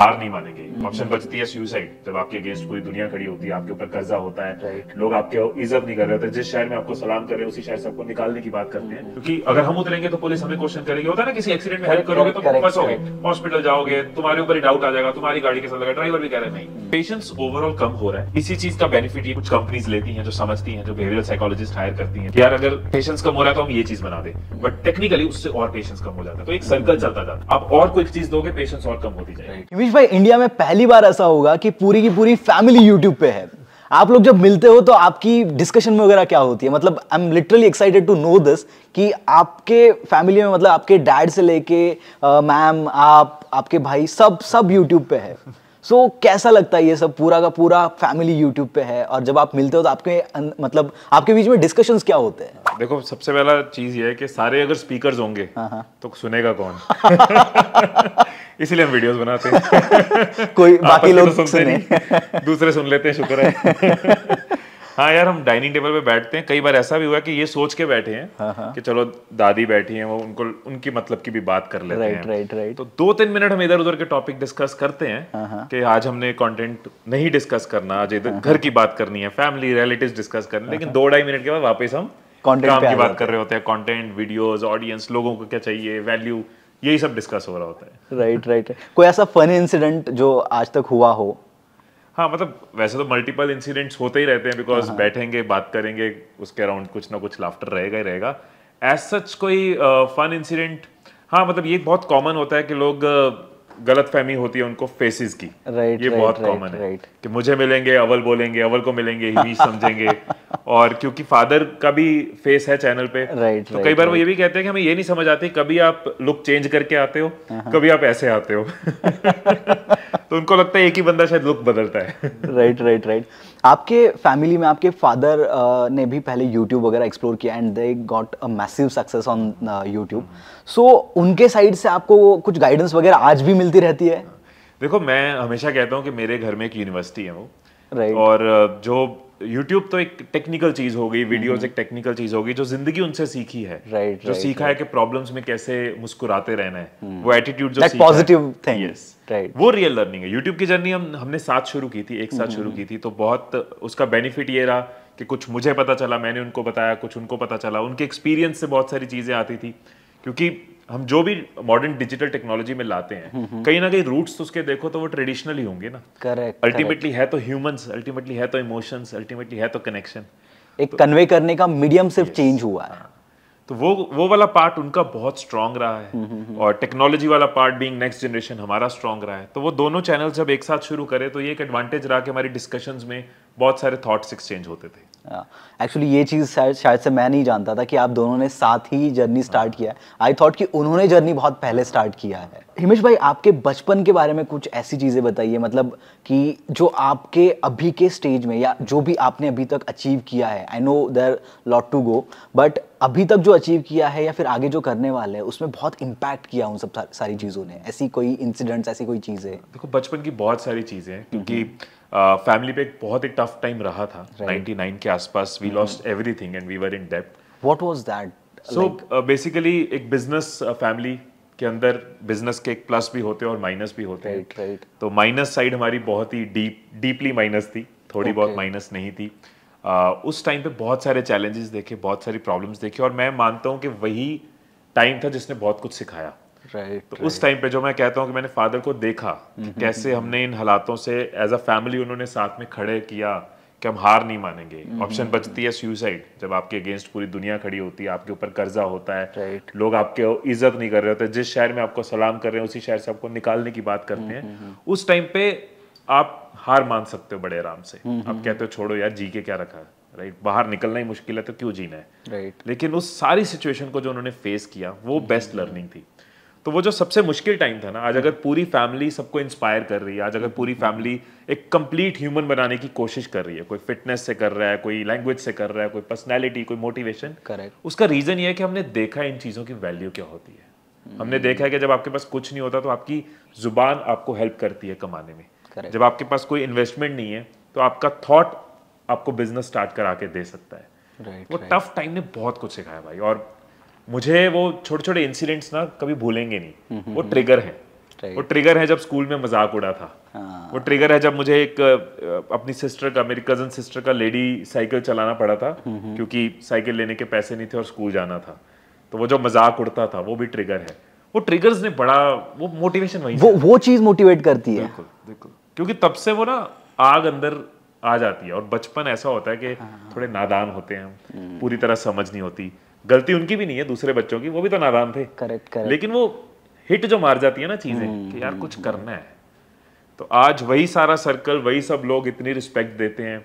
हार नहीं मानेंगे ऑप्शन बचती है सुसाइड जब आपके अगेंस्ट पूरी दुनिया खड़ी होती है आपके ऊपर कर्जा होता है लोग आपके इज्जत नहीं कर रहे होते जिस शहर में आपको सलाम कर रहे हैं उसी शहर से आपको निकालने की बात करते हैं mm-hmm. क्योंकि अगर हम उतरेंगे तो पुलिस हमें क्वेश्चन करेगी होता है ना किसी एक्सीडेंट में हेल्प करोगे तो फंसोगे हॉस्पिटल जाओगे तुम्हारे ऊपर ही डाउट आ जाएगा तुम्हारी गाड़ी के साथ लगा ड्राइवर भी कह रहे नहीं पेशेंस ओवरऑल कम हो रहा है इसी चीज का बेनिफिट ये कुछ कंपनीज लेती हैं जो समझती हैं जो बिहेवियर साइकोलॉजिस्ट हायर करती हैं यार अगर पेशेंस कम हो रहा है तो हम ये चीज बना दे बट टेक्निकली उससे और पेशेंस कम हो जाता है तो एक सर्कल चलता जाता है आप और कोई चीज दोगे पेशेंस और कम होती जाएगी आशीष भाई इंडिया में पहली बार ऐसा होगा कि पूरी की पूरी फैमिली यूट्यूब पे है आप लोग जब मिलते हो तो आपकी डिस्कशन में वगैरह क्या होती है मतलब I am literally excited to know this कि आपके फैमिली में मतलब आपके डैड से लेके मैम आप आपके भाई सब सब यूट्यूब पे है सो so, कैसा लगता है ये सब पूरा का पूरा फैमिली यूट्यूब पे है और जब आप मिलते हो तो आपके मतलब आपके बीच में डिस्कशंस क्या होते हैं देखो सबसे पहला चीज ये है कि सारे अगर स्पीकर्स होंगे हाँ, हाँ। तो सुनेगा कौन इसीलिए हम वीडियोस बनाते हैं कोई बाकी तो लोग सुनते नहीं दूसरे सुन लेते हैं शुक्र है हाँ यार हम डाइनिंग टेबल पे बैठते हैं कई बार ऐसा भी हुआ कि ये सोच के बैठे हैं हाँ, हाँ। कि चलो दादी बैठी हैं वो उनको उनकी मतलब की भी बात कर लेते राइट, हैं राइट राइट तो दो तीन मिनट हम इधर उधर के टॉपिक डिस्कस करते हैं हाँ, हाँ। कि आज हमने कंटेंट नहीं डिस्कस करना आज इधर हाँ, घर की बात करनी है फैमिली रिलेटिव डिस्कस करनी लेकिन दो ढाई मिनट के बाद वापस हम काम की बात कर रहे होते हैं कॉन्टेंट वीडियोज ऑडियंस लोगों को क्या चाहिए वैल्यू यही सब डिस्कस हो रहा होता है राइट right, राइट right. कोई ऐसा फन इंसिडेंट जो आज तक हुआ हो हाँ मतलब वैसे तो मल्टीपल इंसिडेंट्स होते ही रहते हैं बिकॉज हाँ, हाँ। बैठेंगे बात करेंगे उसके अराउंड कुछ ना कुछ लाफ्टर रहेगा ही रहेगा एज सच कोई फन uh, इंसिडेंट हाँ मतलब ये बहुत कॉमन होता है कि लोग uh, गलत फहमी होती है उनको फेसिस की right, ये right, बहुत कॉमन right, है right. कि मुझे मिलेंगे अवल बोलेंगे अवल को मिलेंगे ही समझेंगे और क्योंकि फादर का भी फेस है चैनल पे right, तो right, कई बार right. वो ये भी कहते हैं कि हमें ये नहीं समझ आती कभी आप लुक चेंज करके आते हो uh हाँ, -huh. हाँ। कभी आप ऐसे आते हो तो उनको लगता है एक ही बंदा शायद लुक बदलता है राइट राइट राइट आपके फैमिली में आपके फादर uh, ने भी पहले यूट्यूब वगैरह एक्सप्लोर किया and they got a massive success on YouTube so उनके साइड से आपको कुछ गाइडेंस वगैरह आज भी मिलती रहती है देखो मैं हमेशा कहता हूँ कि मेरे घर में एक यूनिवर्सिटी है वो right. और uh, जो यूट्यूब तो एक टेक्निकल चीज हो गई वीडियो हम्म। एक टेक्निकल चीज होगी जो जिंदगी उनसे सीखी है राइट right, जो right, सीखा right. है कि प्रॉब्लम्स में कैसे मुस्कुराते रहना है hmm. वो एटीट्यूड जो पॉजिटिव थिंग यस राइट वो रियल लर्निंग है यूट्यूब की जर्नी हम हमने साथ शुरू की थी एक साथ hmm. शुरू हम्म। की थी तो बहुत उसका बेनिफिट ये रहा कि कुछ मुझे पता चला मैंने उनको बताया कुछ उनको पता चला उनके एक्सपीरियंस से बहुत सारी चीजें आती थी क्योंकि हम जो भी मॉडर्न डिजिटल टेक्नोलॉजी में लाते हैं हम्म, हम्म। कहीं ना कहीं रूट्स तो उसके देखो तो वो ट्रेडिशनल ही होंगे ना करेक्ट अल्टीमेटली है तो ह्यूमंस अल्टीमेटली है तो इमोशंस अल्टीमेटली है तो कनेक्शन एक कन्वे तो, करने का मीडियम सिर्फ चेंज हुआ है हाँ। तो वो वो वाला पार्ट उनका बहुत स्ट्रांग रहा है हम्म, और टेक्नोलॉजी वाला पार्ट बीइंग नेक्स्ट जनरेशन हमारा स्ट्रांग रहा है तो वो दोनों चैनल जब एक साथ शुरू करें तो ये एक एडवांटेज रहा कि हमारी डिस्कशंस में बहुत सारे थॉट्स एक्सचेंज होते थे एक्चुअली ये चीज़ शायद शायद से मैं नहीं जानता था कि आप दोनों ने साथ ही जर्नी स्टार्ट किया है आई थॉट कि उन्होंने जर्नी बहुत पहले स्टार्ट किया है हिमेश भाई आपके बचपन के बारे में कुछ ऐसी चीज़ें बताइए मतलब कि जो आपके अभी के स्टेज में या जो भी आपने अभी तक अचीव किया है I know there lot to go but अभी तक जो अचीव किया है या फिर आगे जो करने वाले हैं उसमें बहुत इम्पैक्ट किया उन सब सारी चीज़ों ने ऐसी कोई इंसिडेंट्स ऐसी कोई चीज़ें देखो बचपन की बहुत सारी चीज़ें क्योंकि हम्म। फैमिली uh, पे एक बहुत ही टफ टाइम रहा था नाइन्टी right. 99 के आसपास we lost everything and we were in डेप्ट what was that so basically एक बिजनेस फैमिली uh, के अंदर बिजनेस के एक प्लस भी होते हैं और माइनस भी होते हैं right, तो माइनस साइड हमारी बहुत ही डीप डीपली माइनस थी थोड़ी okay. बहुत माइनस नहीं थी आ, uh, उस टाइम पे बहुत सारे चैलेंजेस देखे बहुत सारी प्रॉब्लम्स देखे और मैं मानता हूँ कि वही टाइम था जिसने बहुत कुछ सिखाया राइट तो उस टाइम पे जो मैं कहता हूँ कि मैंने फादर को देखा mm-hmm, कैसे mm-hmm. हमने इन हालातों से एज अ फैमिली उन्होंने साथ में खड़े किया कि हम हार नहीं मानेंगे ऑप्शन mm-hmm, बचती है सुसाइड जब आपके अगेंस्ट पूरी दुनिया खड़ी होती है आपके ऊपर कर्जा होता है right. लोग आपके इज्जत नहीं कर रहे होते जिस शहर में आपको सलाम कर रहे हैं उसी शहर से आपको निकालने की बात करते हैं उस टाइम पे आप हार मान सकते हो बड़े आराम से आप कहते हो छोड़ो यार जी के क्या रखा है राइट बाहर निकलना ही मुश्किल है तो क्यों जीना है राइट लेकिन उस सारी सिचुएशन को जो उन्होंने फेस किया वो बेस्ट लर्निंग थी तो वो जो सबसे मुश्किल टाइम था ना आज अगर पूरी फैमिली सबको इंस्पायर कर रही है आज अगर पूरी फैमिली एक कंप्लीट ह्यूमन बनाने की कोशिश कर रही है कोई फिटनेस से कर रहा है कोई लैंग्वेज से कर रहा है कोई पर्सनैलिटी कोई मोटिवेशन करेक्ट उसका रीजन ये है कि हमने देखा है इन चीज़ों की वैल्यू क्या होती है hmm. हमने देखा है कि जब आपके पास कुछ नहीं होता तो आपकी जुबान आपको हेल्प करती है कमाने में Correct. जब आपके पास कोई इन्वेस्टमेंट नहीं है तो आपका थॉट आपको बिजनेस स्टार्ट करा के दे सकता है right, वो टफ right. टाइम ने बहुत कुछ सिखाया भाई और मुझे वो छोटे छोटे इंसिडेंट्स ना कभी भूलेंगे नहीं हम्म, हम्म, वो ट्रिगर है वो ट्रिगर है जब स्कूल में मजाक उड़ा था हाँ। वो ट्रिगर है जब मुझे एक अपनी सिस्टर का मेरी कजन सिस्टर का लेडी साइकिल चलाना पड़ा था हम्म, क्योंकि साइकिल लेने के पैसे नहीं थे और स्कूल जाना था तो वो जो मजाक उड़ता था वो भी ट्रिगर है वो ट्रिगर्स ने बड़ा वो मोटिवेशन वही वो वो चीज मोटिवेट करती है बिल्कुल बिल्कुल क्योंकि तब से वो ना आग अंदर आ जाती है और बचपन ऐसा होता है कि हाँ। थोड़े नादान होते हैं पूरी तरह समझ नहीं होती गलती उनकी भी नहीं है दूसरे बच्चों की वो भी तो नादान थे करेक्ट करेक्ट लेकिन वो हिट जो मार जाती है ना चीजें हम्म, कि यार हम्म, कुछ हम्म। करना है तो आज वही सारा सर्कल वही सब लोग इतनी रिस्पेक्ट देते हैं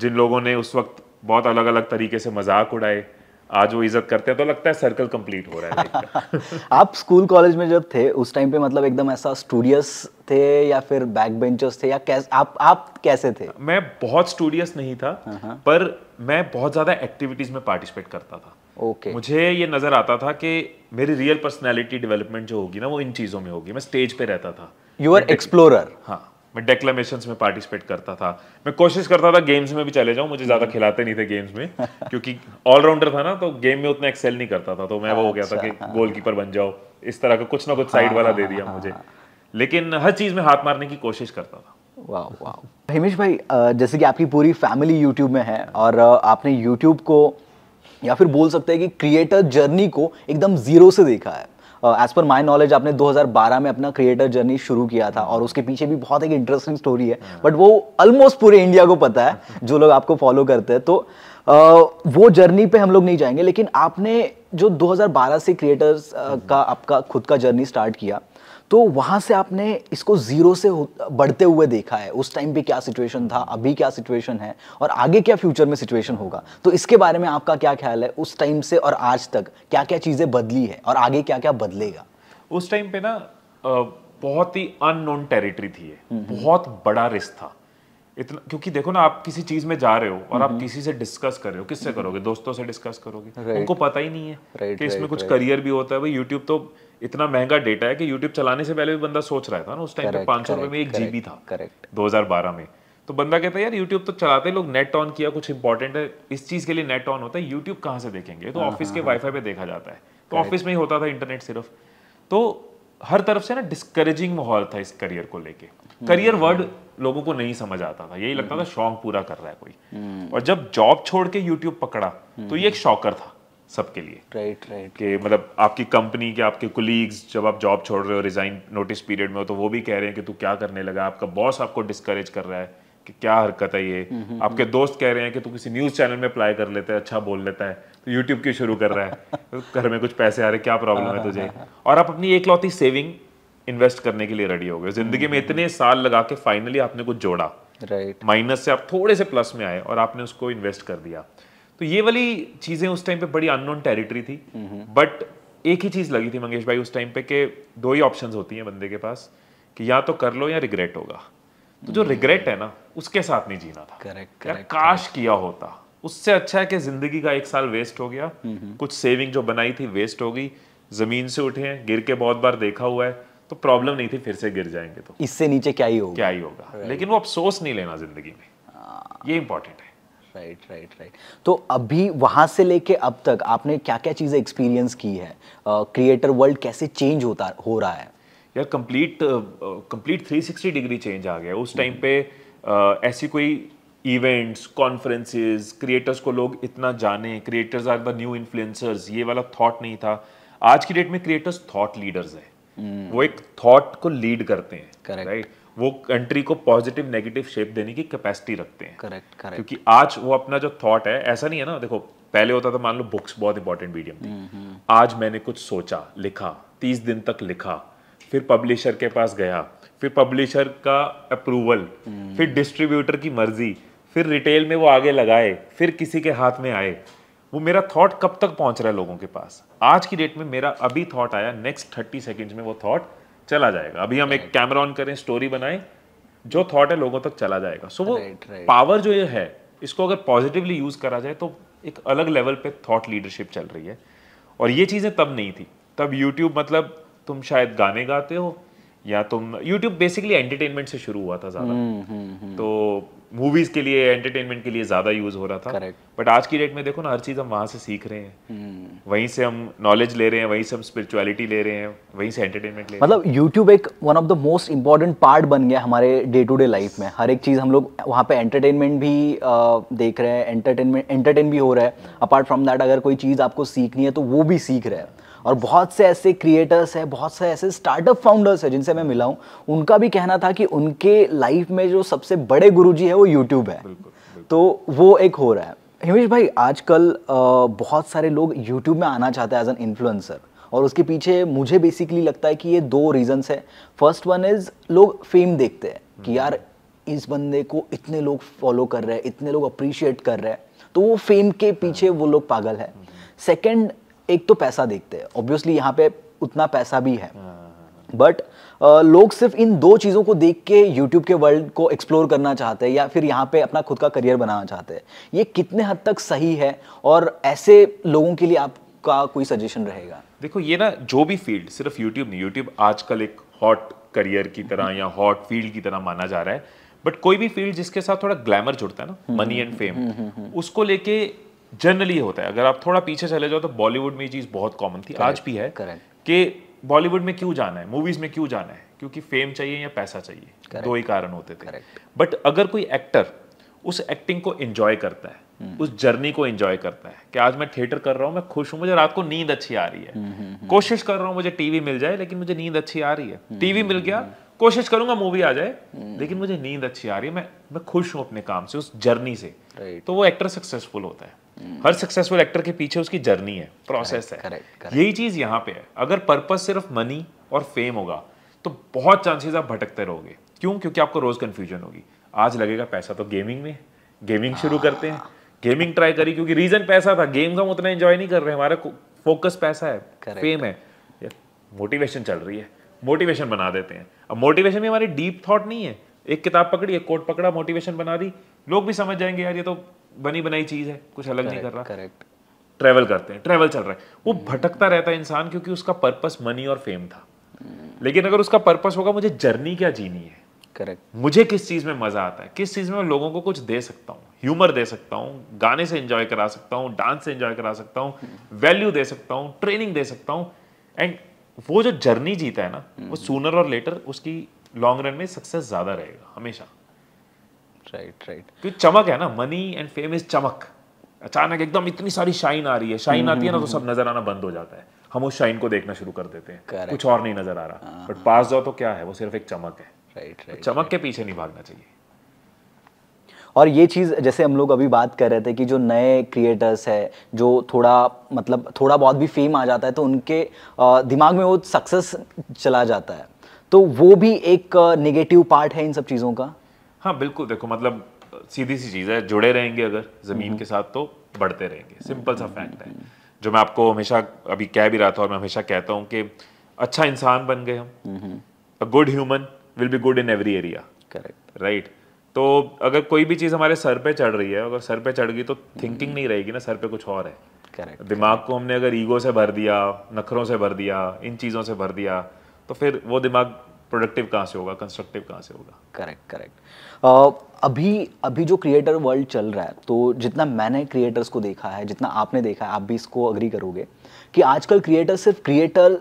जिन लोगों ने उस वक्त बहुत अलग अलग तरीके से मजाक उड़ाए आज वो इज्जत करते हैं तो लगता है सर्कल कंप्लीट हो रहा है आप स्कूल कॉलेज में जब थे उस टाइम पे मतलब एकदम ऐसा स्टूडियस थे या फिर बैक बेंचर्स थे या कैस, आप आप कैसे थे मैं बहुत स्टूडियस नहीं था हाँ, हाँ। पर मैं बहुत ज्यादा एक्टिविटीज में पार्टिसिपेट करता था ओके मुझे ये नज़र आता था कि मेरी रियल पर्सनैलिटी डेवलपमेंट जो होगी ना वो इन चीज़ों में होगी मैं स्टेज पे रहता था यू आर एक्सप्लोरर हाँ मैं डेक्लेमेशन में पार्टिसिपेट करता था मैं कोशिश करता था गेम्स में भी चले जाऊँ मुझे ज़्यादा hmm. खिलाते नहीं थे गेम्स में क्योंकि ऑलराउंडर था ना तो गेम में उतना एक्सेल नहीं करता था तो मैं वो हो गया था कि गोलकीपर अच्छा। बन जाओ इस तरह का कुछ ना कुछ साइड वाला दे दिया हाँ। मुझे लेकिन हर चीज़ में हाथ मारने की कोशिश करता था वाह वाह हिमेश भाई जैसे कि आपकी पूरी फैमिली यूट्यूब में है और आपने यूट्यूब को या फिर बोल सकते हैं कि क्रिएटर जर्नी को एकदम ज़ीरो से देखा है एज पर माई नॉलेज आपने 2012 में अपना क्रिएटर जर्नी शुरू किया था और उसके पीछे भी बहुत एक इंटरेस्टिंग स्टोरी है बट हाँ। वो ऑलमोस्ट पूरे इंडिया को पता है जो लोग आपको फॉलो करते हैं तो Uh, वो जर्नी पे हम लोग नहीं जाएंगे लेकिन आपने जो 2012 से क्रिएटर्स uh, हाँ। का आपका खुद का जर्नी स्टार्ट किया तो वहाँ से आपने इसको ज़ीरो से बढ़ते हुए देखा है उस टाइम पे क्या सिचुएशन था अभी क्या सिचुएशन है और आगे क्या फ्यूचर में सिचुएशन होगा तो इसके बारे में आपका क्या ख्याल है उस टाइम से और आज तक क्या क्या चीज़ें बदली है और आगे क्या क्या बदलेगा उस टाइम पे ना बहुत ही अननोन टेरिटरी थी हम्म, हम्म। बहुत बड़ा रिस्क था इतना क्योंकि देखो ना आप किसी चीज में जा रहे हो और आप हम्म, किसी से डिस्कस कर रहे हो किससे करोगे दोस्तों से डिस्कस करोगे उनको पता ही नहीं है कि इसमें कुछ करियर भी होता है भाई यूट्यूब तो इतना महंगा डेटा है कि यूट्यूब चलाने से पहले भी बंदा सोच रहा था ना उस टाइम पे पांच सौ में एक जीबी था करेक्ट दो में तो बंदा कहता है यार यूट्यूब तो चलाते लोग नेट ऑन किया कुछ इंपॉर्टेंट है इस चीज़ के लिए नेट ऑन होता है यूट्यूब कहाँ से देखेंगे तो ऑफिस हाँ, हाँ, के वाईफाई हाँ। पे देखा जाता है तो ऑफिस में ही होता था इंटरनेट सिर्फ तो हर तरफ से ना डिस्करेजिंग माहौल था इस करियर को लेके करियर हम्म, वर्ड हम्म, हम्म। लोगों को नहीं समझ आता था यही लगता था शौक पूरा कर रहा है कोई और जब जॉब छोड़ के यूट्यूब पकड़ा तो ये एक शौकर था सबके लिए राइट राइट कि मतलब आपकी कंपनी के आपके कुलीग्स जब आप जॉब छोड़ रहे हो रिज़ाइन नोटिस पीरियड में हो तो वो भी कह रहे हैं कि तू क्या करने लगा आपका बॉस आपको डिस्करेज कर रहा है कि क्या हरकत है ये हम्म, हम्म, आपके हम्म। दोस्त कह रहे हैं कि तू किसी न्यूज़ चैनल में अप्लाई कर लेता है अच्छा बोल लेता है तो यूट्यूब क्यों शुरू कर रहा है तो घर में कुछ पैसे आ रहे क्या प्रॉब्लम है तुझे और आप अपनी एक सेविंग इन्वेस्ट करने के लिए रेडी हो गए जिंदगी में इतने साल लगा के फाइनली आपने कुछ जोड़ा राइट माइनस से आप थोड़े से प्लस में आए और आपने उसको इन्वेस्ट कर दिया तो ये वाली चीज़ें उस टाइम पे बड़ी अननोन टेरिटरी थी बट एक ही चीज़ लगी थी मंगेश भाई उस टाइम पे कि दो ही ऑप्शंस होती हैं बंदे के पास कि या तो कर लो या रिग्रेट होगा तो जो रिग्रेट हम्म। है ना उसके साथ नहीं जीना था करेक्ट करेक्ट काश किया होता उससे अच्छा है कि जिंदगी का एक साल वेस्ट हो गया कुछ सेविंग जो बनाई थी वेस्ट हो गई जमीन से उठे हैं गिर के बहुत बार देखा हुआ है तो प्रॉब्लम नहीं थी फिर से गिर जाएंगे तो इससे नीचे क्या ही होगा क्या ही होगा लेकिन वो अफसोस नहीं लेना जिंदगी में हाँ। ये इंपॉर्टेंट है राइट राइट राइट तो अभी वहाँ से लेके अब तक आपने क्या क्या चीज़ें एक्सपीरियंस की है क्रिएटर uh, वर्ल्ड कैसे चेंज होता हो रहा है यार कंप्लीट कंप्लीट 360 डिग्री चेंज आ गया उस टाइम हम्म। पे uh, ऐसी कोई इवेंट्स कॉन्फ्रेंसेस क्रिएटर्स को लोग इतना जाने creators are the new influencers ये वाला थॉट नहीं था आज की डेट में क्रिएटर्स थॉट लीडर्स हैं हम्म। वो एक थॉट को लीड करते हैं राइट वो कंट्री को पॉजिटिव नेगेटिव शेप देने की कैपेसिटी रखते हैं करेक्ट करेक्ट क्योंकि आज वो अपना जो थॉट है ऐसा नहीं है ना देखो पहले होता था मान लो बुक्स बहुत इंपॉर्टेंट मीडियम थी हम्म, हम्म। आज मैंने कुछ सोचा लिखा तीस दिन तक लिखा फिर पब्लिशर के पास गया फिर पब्लिशर का अप्रूवल हम्म। फिर डिस्ट्रीब्यूटर की मर्जी फिर रिटेल में वो आगे लगाए फिर किसी के हाथ में आए वो मेरा थॉट कब तक पहुंच रहा है लोगों के पास आज की डेट में मेरा अभी थॉट आया नेक्स्ट थर्टी सेकेंड्स में वो थॉट चला जाएगा अभी हम एक कैमरा ऑन करें स्टोरी बनाएं जो थॉट है लोगों तक चला जाएगा सो so, वो पावर जो ये है इसको अगर पॉजिटिवली यूज़ करा जाए तो एक अलग लेवल पे थॉट लीडरशिप चल रही है और ये चीज़ें तब नहीं थी तब यूट्यूब मतलब तुम शायद गाने गाते हो या तुम यूट्यूब बेसिकली एंटरटेनमेंट से शुरू हुआ था ज़्यादा हम्म, हम्म, हम्म। तो मूवीज के लिए एंटरटेनमेंट के लिए ज्यादा यूज हो रहा था बट आज की डेट में देखो ना हर चीज हम वहाँ से सीख रहे हैं हम्म। वहीं से हम नॉलेज ले रहे हैं वहीं से हम स्पिरिचुअलिटी ले रहे हैं वहीं से एंटरटेनमेंट ले मतलब यूट्यूब एक one of the most important part बन गया हमारे डे टू डे लाइफ में हर एक चीज हम लोग वहाँ पे एंटरटेनमेंट भी देख रहे हैं एंटरटेनमेंट एंटरटेन भी हो रहा है अपार्ट फ्रॉम दैट अगर कोई चीज आपको सीखनी है तो वो भी सीख रहे हैं और बहुत से ऐसे क्रिएटर्स है बहुत से ऐसे स्टार्टअप फाउंडर्स है जिनसे मैं मिला हूँ उनका भी कहना था कि उनके लाइफ में जो सबसे बड़े गुरु है वो यूट्यूब है बिल्कुल, बिल्कुल। तो वो एक हो रहा है हिमेश भाई आजकल बहुत सारे लोग यूट्यूब में आना चाहते हैं एज एन इन्फ्लुएंसर और उसके पीछे मुझे बेसिकली लगता है कि ये दो रीजंस है फर्स्ट वन इज लोग फेम देखते हैं कि हम्म। यार इस बंदे को इतने लोग फॉलो कर रहे हैं इतने लोग अप्रिशिएट कर रहे हैं तो वो फेम के पीछे हाँ। वो लोग पागल है सेकेंड हम्म। एक तो पैसा देखते हैं ऑब्वियसली यहाँ पे उतना पैसा भी है बट हाँ, हाँ, हाँ। लोग सिर्फ इन दो चीज़ों को देख के यूट्यूब के वर्ल्ड को एक्सप्लोर करना चाहते हैं या फिर यहाँ पे अपना खुद का करियर बनाना चाहते हैं ये कितने हद तक सही है और ऐसे लोगों के लिए आपका कोई सजेशन रहेगा देखो ये ना जो भी फील्ड सिर्फ यूट्यूब नहीं यूट्यूब आजकल एक हॉट करियर की तरह या हॉट फील्ड की तरह माना जा रहा है बट कोई भी फील्ड जिसके साथ थोड़ा ग्लैमर जुड़ता है ना मनी एंड फेम उसको लेके जनरली ये होता है अगर आप थोड़ा पीछे चले जाओ तो बॉलीवुड में ये चीज़ बहुत कॉमन थी आज भी है कि बॉलीवुड में क्यों जाना है मूवीज में क्यों जाना है क्योंकि फेम चाहिए या पैसा चाहिए दो ही कारण होते थे बट अगर कोई एक्टर उस एक्टिंग को एंजॉय करता है हम्म। उस जर्नी को एंजॉय करता है कि आज मैं थिएटर कर रहा हूं मैं खुश हूं मुझे रात को नींद अच्छी आ रही है हम्म, हम्म, कोशिश कर रहा हूं मुझे टीवी मिल जाए लेकिन मुझे नींद अच्छी आ रही है टीवी मिल गया कोशिश करूंगा मूवी आ जाए लेकिन मुझे नींद अच्छी आ रही है मैं मैं खुश हूँ अपने काम से उस जर्नी से तो वो एक्टर सक्सेसफुल होता है हर सक्सेसफुल एक्टर के पीछे उसकी जर्नी है प्रोसेस है यही चीज यहाँ पे है अगर पर्पज सिर्फ मनी और फेम होगा तो बहुत चांसेस आप भटकते रहोगे क्यों क्योंकि आपको रोज कंफ्यूजन होगी आज लगेगा पैसा तो गेमिंग में गेमिंग शुरू करते हैं गेमिंग हाँ। ट्राई करी क्योंकि रीजन पैसा था गेम्स हम उतना एंजॉय नहीं कर रहे हमारा फोकस पैसा है फेम है मोटिवेशन चल रही है मोटिवेशन बना देते हैं अब मोटिवेशन में हमारी डीप थॉट नहीं है एक किताब पकड़ी एक कोट पकड़ा मोटिवेशन बना दी लोग भी समझ जाएंगे यार ये तो बनी बनाई चीज़ है कुछ अलग नहीं कर रहा करेक्ट ट्रेवल करते हैं ट्रेवल चल रहा है वो भटकता रहता है इंसान क्योंकि उसका पर्पस मनी और फेम था लेकिन अगर उसका पर्पस होगा मुझे जर्नी क्या जीनी है करेक्ट मुझे किस चीज़ में मज़ा आता है किस चीज़ में मैं लोगों को कुछ दे सकता हूँ ह्यूमर दे सकता हूँ गाने से एंजॉय करा सकता हूँ डांस से एंजॉय करा सकता हूँ वैल्यू दे सकता हूँ ट्रेनिंग दे सकता हूँ एंड वो जो जर्नी जीता है ना वो सूनर और लेटर उसकी लॉन्ग रन में सक्सेस ज़्यादा रहेगा हमेशा राइट राइट क्योंकि चमक है ना मनी एंड फेम इज चमक अचानक एकदम इतनी सारी शाइन आ रही है शाइन आती है ना तो सब नजर आना बंद हो जाता है हम उस शाइन को देखना शुरू कर देते हैं Correct. कुछ और नहीं नजर आ रहा बट हाँ, पास हाँ। जाओ तो क्या है वो सिर्फ एक चमक है राइट right, राइट तो right, चमक right. के पीछे नहीं भागना चाहिए और ये चीज़ जैसे हम लोग अभी बात कर रहे थे कि जो नए क्रिएटर्स है जो थोड़ा मतलब थोड़ा बहुत भी फेम आ जाता है तो उनके दिमाग में वो सक्सेस चला जाता है तो वो भी एक नेगेटिव पार्ट है इन सब चीज़ों का हाँ बिल्कुल देखो मतलब सीधी सी चीज़ है जुड़े रहेंगे अगर ज़मीन हम्म। के साथ तो बढ़ते रहेंगे सिंपल सा हम्म। फैक्ट है जो मैं आपको हमेशा अभी कह भी रहा था और मैं हमेशा कहता हूँ कि अच्छा इंसान बन गए हम a good human will be good in every area correct right तो अगर कोई भी चीज़ हमारे सर पे चढ़ रही है अगर सर पे चढ़ गई तो थिंकिंग हम्म। नहीं रहेगी ना सर पे कुछ और है करेक्ट दिमाग को हमने अगर ईगो से भर दिया नखरों से भर दिया इन चीज़ों से भर दिया तो फिर वो दिमाग प्रोडक्टिव कहाँ से होगा कंस्ट्रक्टिव कहाँ से होगा करेक्ट करेक्ट uh, अभी अभी जो क्रिएटर वर्ल्ड चल रहा है तो जितना मैंने क्रिएटर्स को देखा है जितना आपने देखा है आप भी इसको अग्री करोगे कि आजकल क्रिएटर सिर्फ क्रिएटर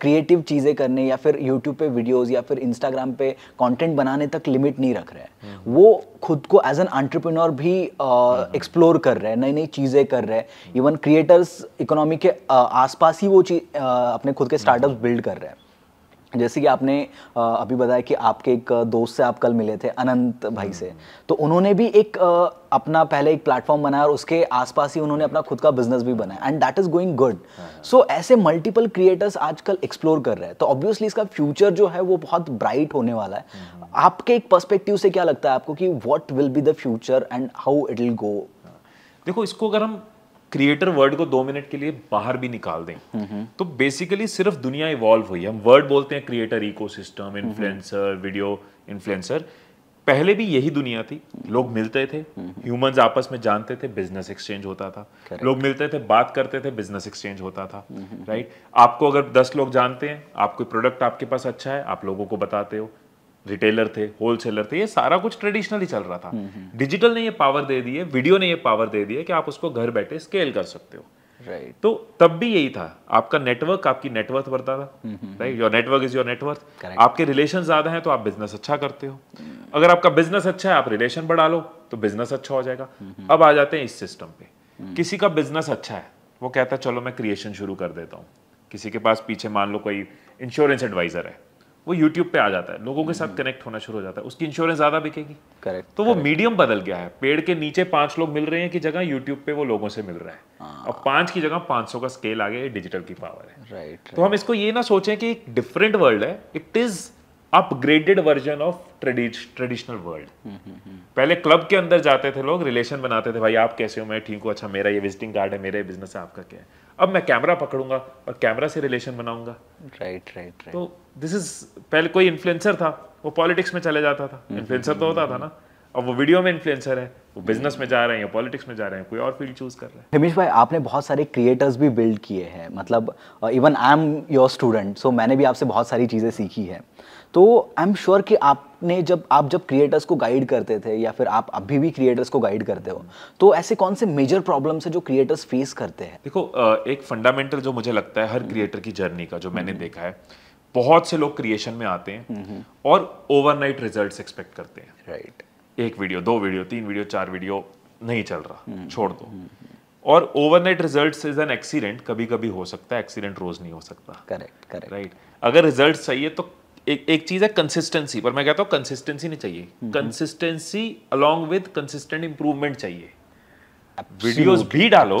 क्रिएटिव चीज़ें करने या फिर यूट्यूब पे वीडियोस या फिर इंस्टाग्राम पे कंटेंट बनाने तक लिमिट नहीं रख रहे हैं हम्म। वो खुद को एज एन आंट्रप्रनोर भी एक्सप्लोर हम्म। uh, कर रहे हैं नई नई चीज़ें कर रहे हैं इवन क्रिएटर्स इकोनॉमी के uh, आसपास ही वो चीज अपने खुद के स्टार्टअप हम्म। बिल्ड कर रहे हैं जैसे कि आपने अभी बताया कि आपके एक दोस्त से आप कल मिले थे अनंत भाई से हम्म। तो उन्होंने भी एक अपना पहले एक प्लेटफॉर्म बनाया और उसके आसपास ही उन्होंने अपना खुद का बिजनेस भी बनाया and that is going good so ऐसे मल्टीपल क्रिएटर्स आजकल एक्सप्लोर कर रहे हैं तो ऑब्वियसली इसका फ्यूचर जो है वो बहुत ब्राइट होने वाला है हम्म। आपके एक पर्सपेक्टिव से क्या लगता है आपको कि what will be the future and how it will go देखो इसको अगर हम क्रिएटर वर्ड को दो मिनट के लिए बाहर भी निकाल दें हम्म, हम्म। तो बेसिकली सिर्फ दुनिया इवॉल्व हुई है हम वर्ड बोलते हैं creator ecosystem influencer video influencer पहले भी यही दुनिया थी लोग मिलते थे ह्यूमंस हम्म। आपस में जानते थे बिजनेस एक्सचेंज होता था Correct. लोग मिलते थे बात करते थे बिजनेस एक्सचेंज होता था राइट right? आपको अगर दस लोग जानते हैं आपको प्रोडक्ट आपके पास अच्छा है आप लोगों को बताते हो रिटेलर थे होलसेलर थे ये सारा कुछ ट्रेडिशनल ही चल रहा था डिजिटल हम्म, हम्म। ने ये पावर दे दी है वीडियो ने ये पावर दे दी है कि आप उसको घर बैठे स्केल कर सकते हो राइट तो तब भी यही था आपका नेटवर्क आपकी नेटवर्थ बढ़ता था right your network is your net worth आपके रिलेशन ज्यादा हैं तो आप बिजनेस अच्छा करते हो हम्म। अगर आपका बिजनेस अच्छा है आप रिलेशन बढ़ा लो तो बिजनेस अच्छा हो जाएगा अब आ जाते हैं इस सिस्टम पे किसी का बिजनेस अच्छा है वो कहता है चलो मैं क्रिएशन शुरू कर देता हूँ किसी के पास पीछे मान लो कोई इंश्योरेंस एडवाइजर है वो यूट्यूब पे आ जाता है लोगों के साथ कनेक्ट हम्म। होना शुरू हो जाता है उसकी इंश्योरेंस ज़्यादा बिकेगी करेक्ट तो वो मीडियम बदल गया है पेड़ के नीचे पांच लोग मिल रहे हैं कि जगह यूट्यूब पे वो लोगों से मिल रहा है और हाँ। पांच की जगह पांच सौ का स्केल आ गया डिजिटल की पावर है राइट तो हम इसको ये ना सोचें कि एक डिफरेंट वर्ल्ड है it is upgraded version of traditional world पहले क्लब के अंदर जाते थे लोग रिलेशन बनाते थे भाई आप कैसे हो मैं ठीक हूँ अच्छा मेरा ये विजिटिंग कार्ड है मेरा ये बिजनेस है आपका क्या है अब मैं कैमरा पकड़ूंगा और कैमरा से रिलेशन बनाऊंगा राइट राइट तो दिस इज पहले कोई इन्फ्लुएंसर था वो पॉलिटिक्स में चले जाता था इन्फ्लुएंसर हम्म, हम्म, तो होता हम्म, था ना अब वो वीडियो में इन्फ्लुएंसर है वो बिजनेस में जा रहे हैं या पॉलिटिक्स में जा रहे हैं कोई और फील्ड चूज कर रहे हैं हिमेश भाई आपने बहुत सारे क्रिएटर्स भी बिल्ड किए हैं मतलब even I am your student so मैंने भी आपसे बहुत सारी चीज़ें सीखी है तो आई एम श्योर कि आपने जब आप जब क्रिएटर्स को गाइड करते थे या फिर आप अभी भी क्रिएटर्स को गाइड करते हो तो ऐसे कौन से मेजर प्रॉब्लम्स है जो क्रिएटर्स फेस करते हैं देखो एक फंडामेंटल जो मुझे लगता है हर क्रिएटर हम्म। की जर्नी का जो मैंने हम्म। देखा है बहुत से लोग क्रिएशन में आते हैं हम्म, और ओवरनाइट रिजल्ट्स एक्सपेक्ट करते हैं राइट एक वीडियो दो वीडियो तीन वीडियो चार वीडियो नहीं चल रहा छोड़ दो और overnight result is an accident कभी कभी हो सकता है एक्सीडेंट रोज नहीं हो सकता करेक्ट करेक्ट राइट अगर रिजल्ट चाहिए तो एक एक चीज़ है कंसिस्टेंसी पर मैं कहता हूँ कंसिस्टेंसी नहीं चाहिए consistency along with consistent improvement चाहिए वीडियोस भी डालो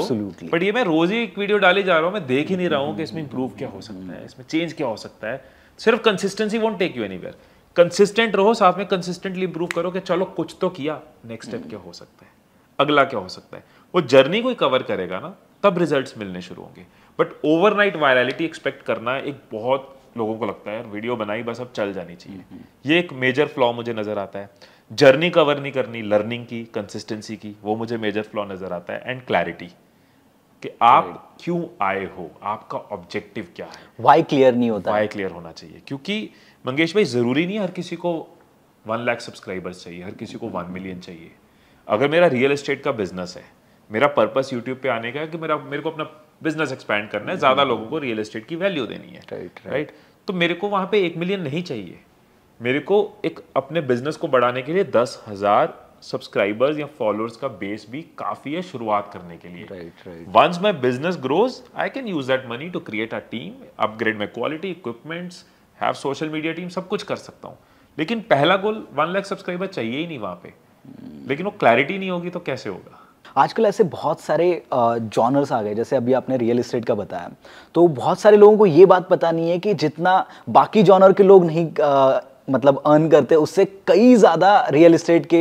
बट ये मैं रोज ही एक वीडियो डाली जा रहा हूँ मैं देख ही नहीं रहा हूँ कि इसमें इंप्रूव हम्म, क्या हो हम्म। सकता है इसमें चेंज क्या हो सकता है सिर्फ consistency won't take you anywhere consistent रहो साथ में कंसिस्टेंटली इंप्रूव करो कि चलो कुछ तो किया नेक्स्ट हम्म। स्टेप क्या हो सकता है अगला क्या हो सकता है वो जर्नी कोई कवर करेगा ना तब रिजल्ट्स मिलने शुरू होंगे बट ओवरनाइट वायरलिटी एक्सपेक्ट करना एक बहुत लोगों को लगता है वीडियो बनाई बस अब चल जानी चाहिए ये एक मेजर फ्लॉ मुझे नज़र आता है जर्नी कवर नहीं करनी लर्निंग की कंसिस्टेंसी की वो मुझे मेजर फ्लॉ नज़र आता है एंड क्लैरिटी कि आप क्यों आए हो आपका ऑब्जेक्टिव क्या है वाई क्लियर नहीं होता वाई क्लियर होना चाहिए क्योंकि मंगेश भाई ज़रूरी नहीं हर किसी को वन लाख सब्सक्राइबर्स चाहिए हर किसी को वन मिलियन चाहिए अगर मेरा रियल इस्टेट का बिजनेस है मेरा पर्पस यूट्यूब पे आने का है कि मेरा मेरे को अपना बिजनेस एक्सपैंड करना है ज़्यादा लोगों को रियल एस्टेट की वैल्यू देनी है राइट राइट right, right. तो मेरे को वहाँ पे एक मिलियन नहीं चाहिए मेरे को एक अपने बिजनेस को बढ़ाने के लिए दस हज़ार सब्सक्राइबर्स या फॉलोअर्स का बेस भी काफ़ी है शुरुआत करने के लिए right right once my business grows I can use that money to create a team upgrade my quality equipments have social media team सब कुछ कर सकता हूँ लेकिन पहला गोल वन लाख सब्सक्राइबर चाहिए ही नहीं वहाँ पे लेकिन वो क्लैरिटी नहीं होगी तो कैसे होगा आजकल ऐसे बहुत सारे जॉनर्स आ गए जैसे अभी आपने रियल इस्टेट का बताया तो बहुत सारे लोगों को ये बात पता नहीं है कि जितना बाकी जॉनर के लोग नहीं मतलब अर्न करते हैं उससे कई ज़्यादा रियल इस्टेट के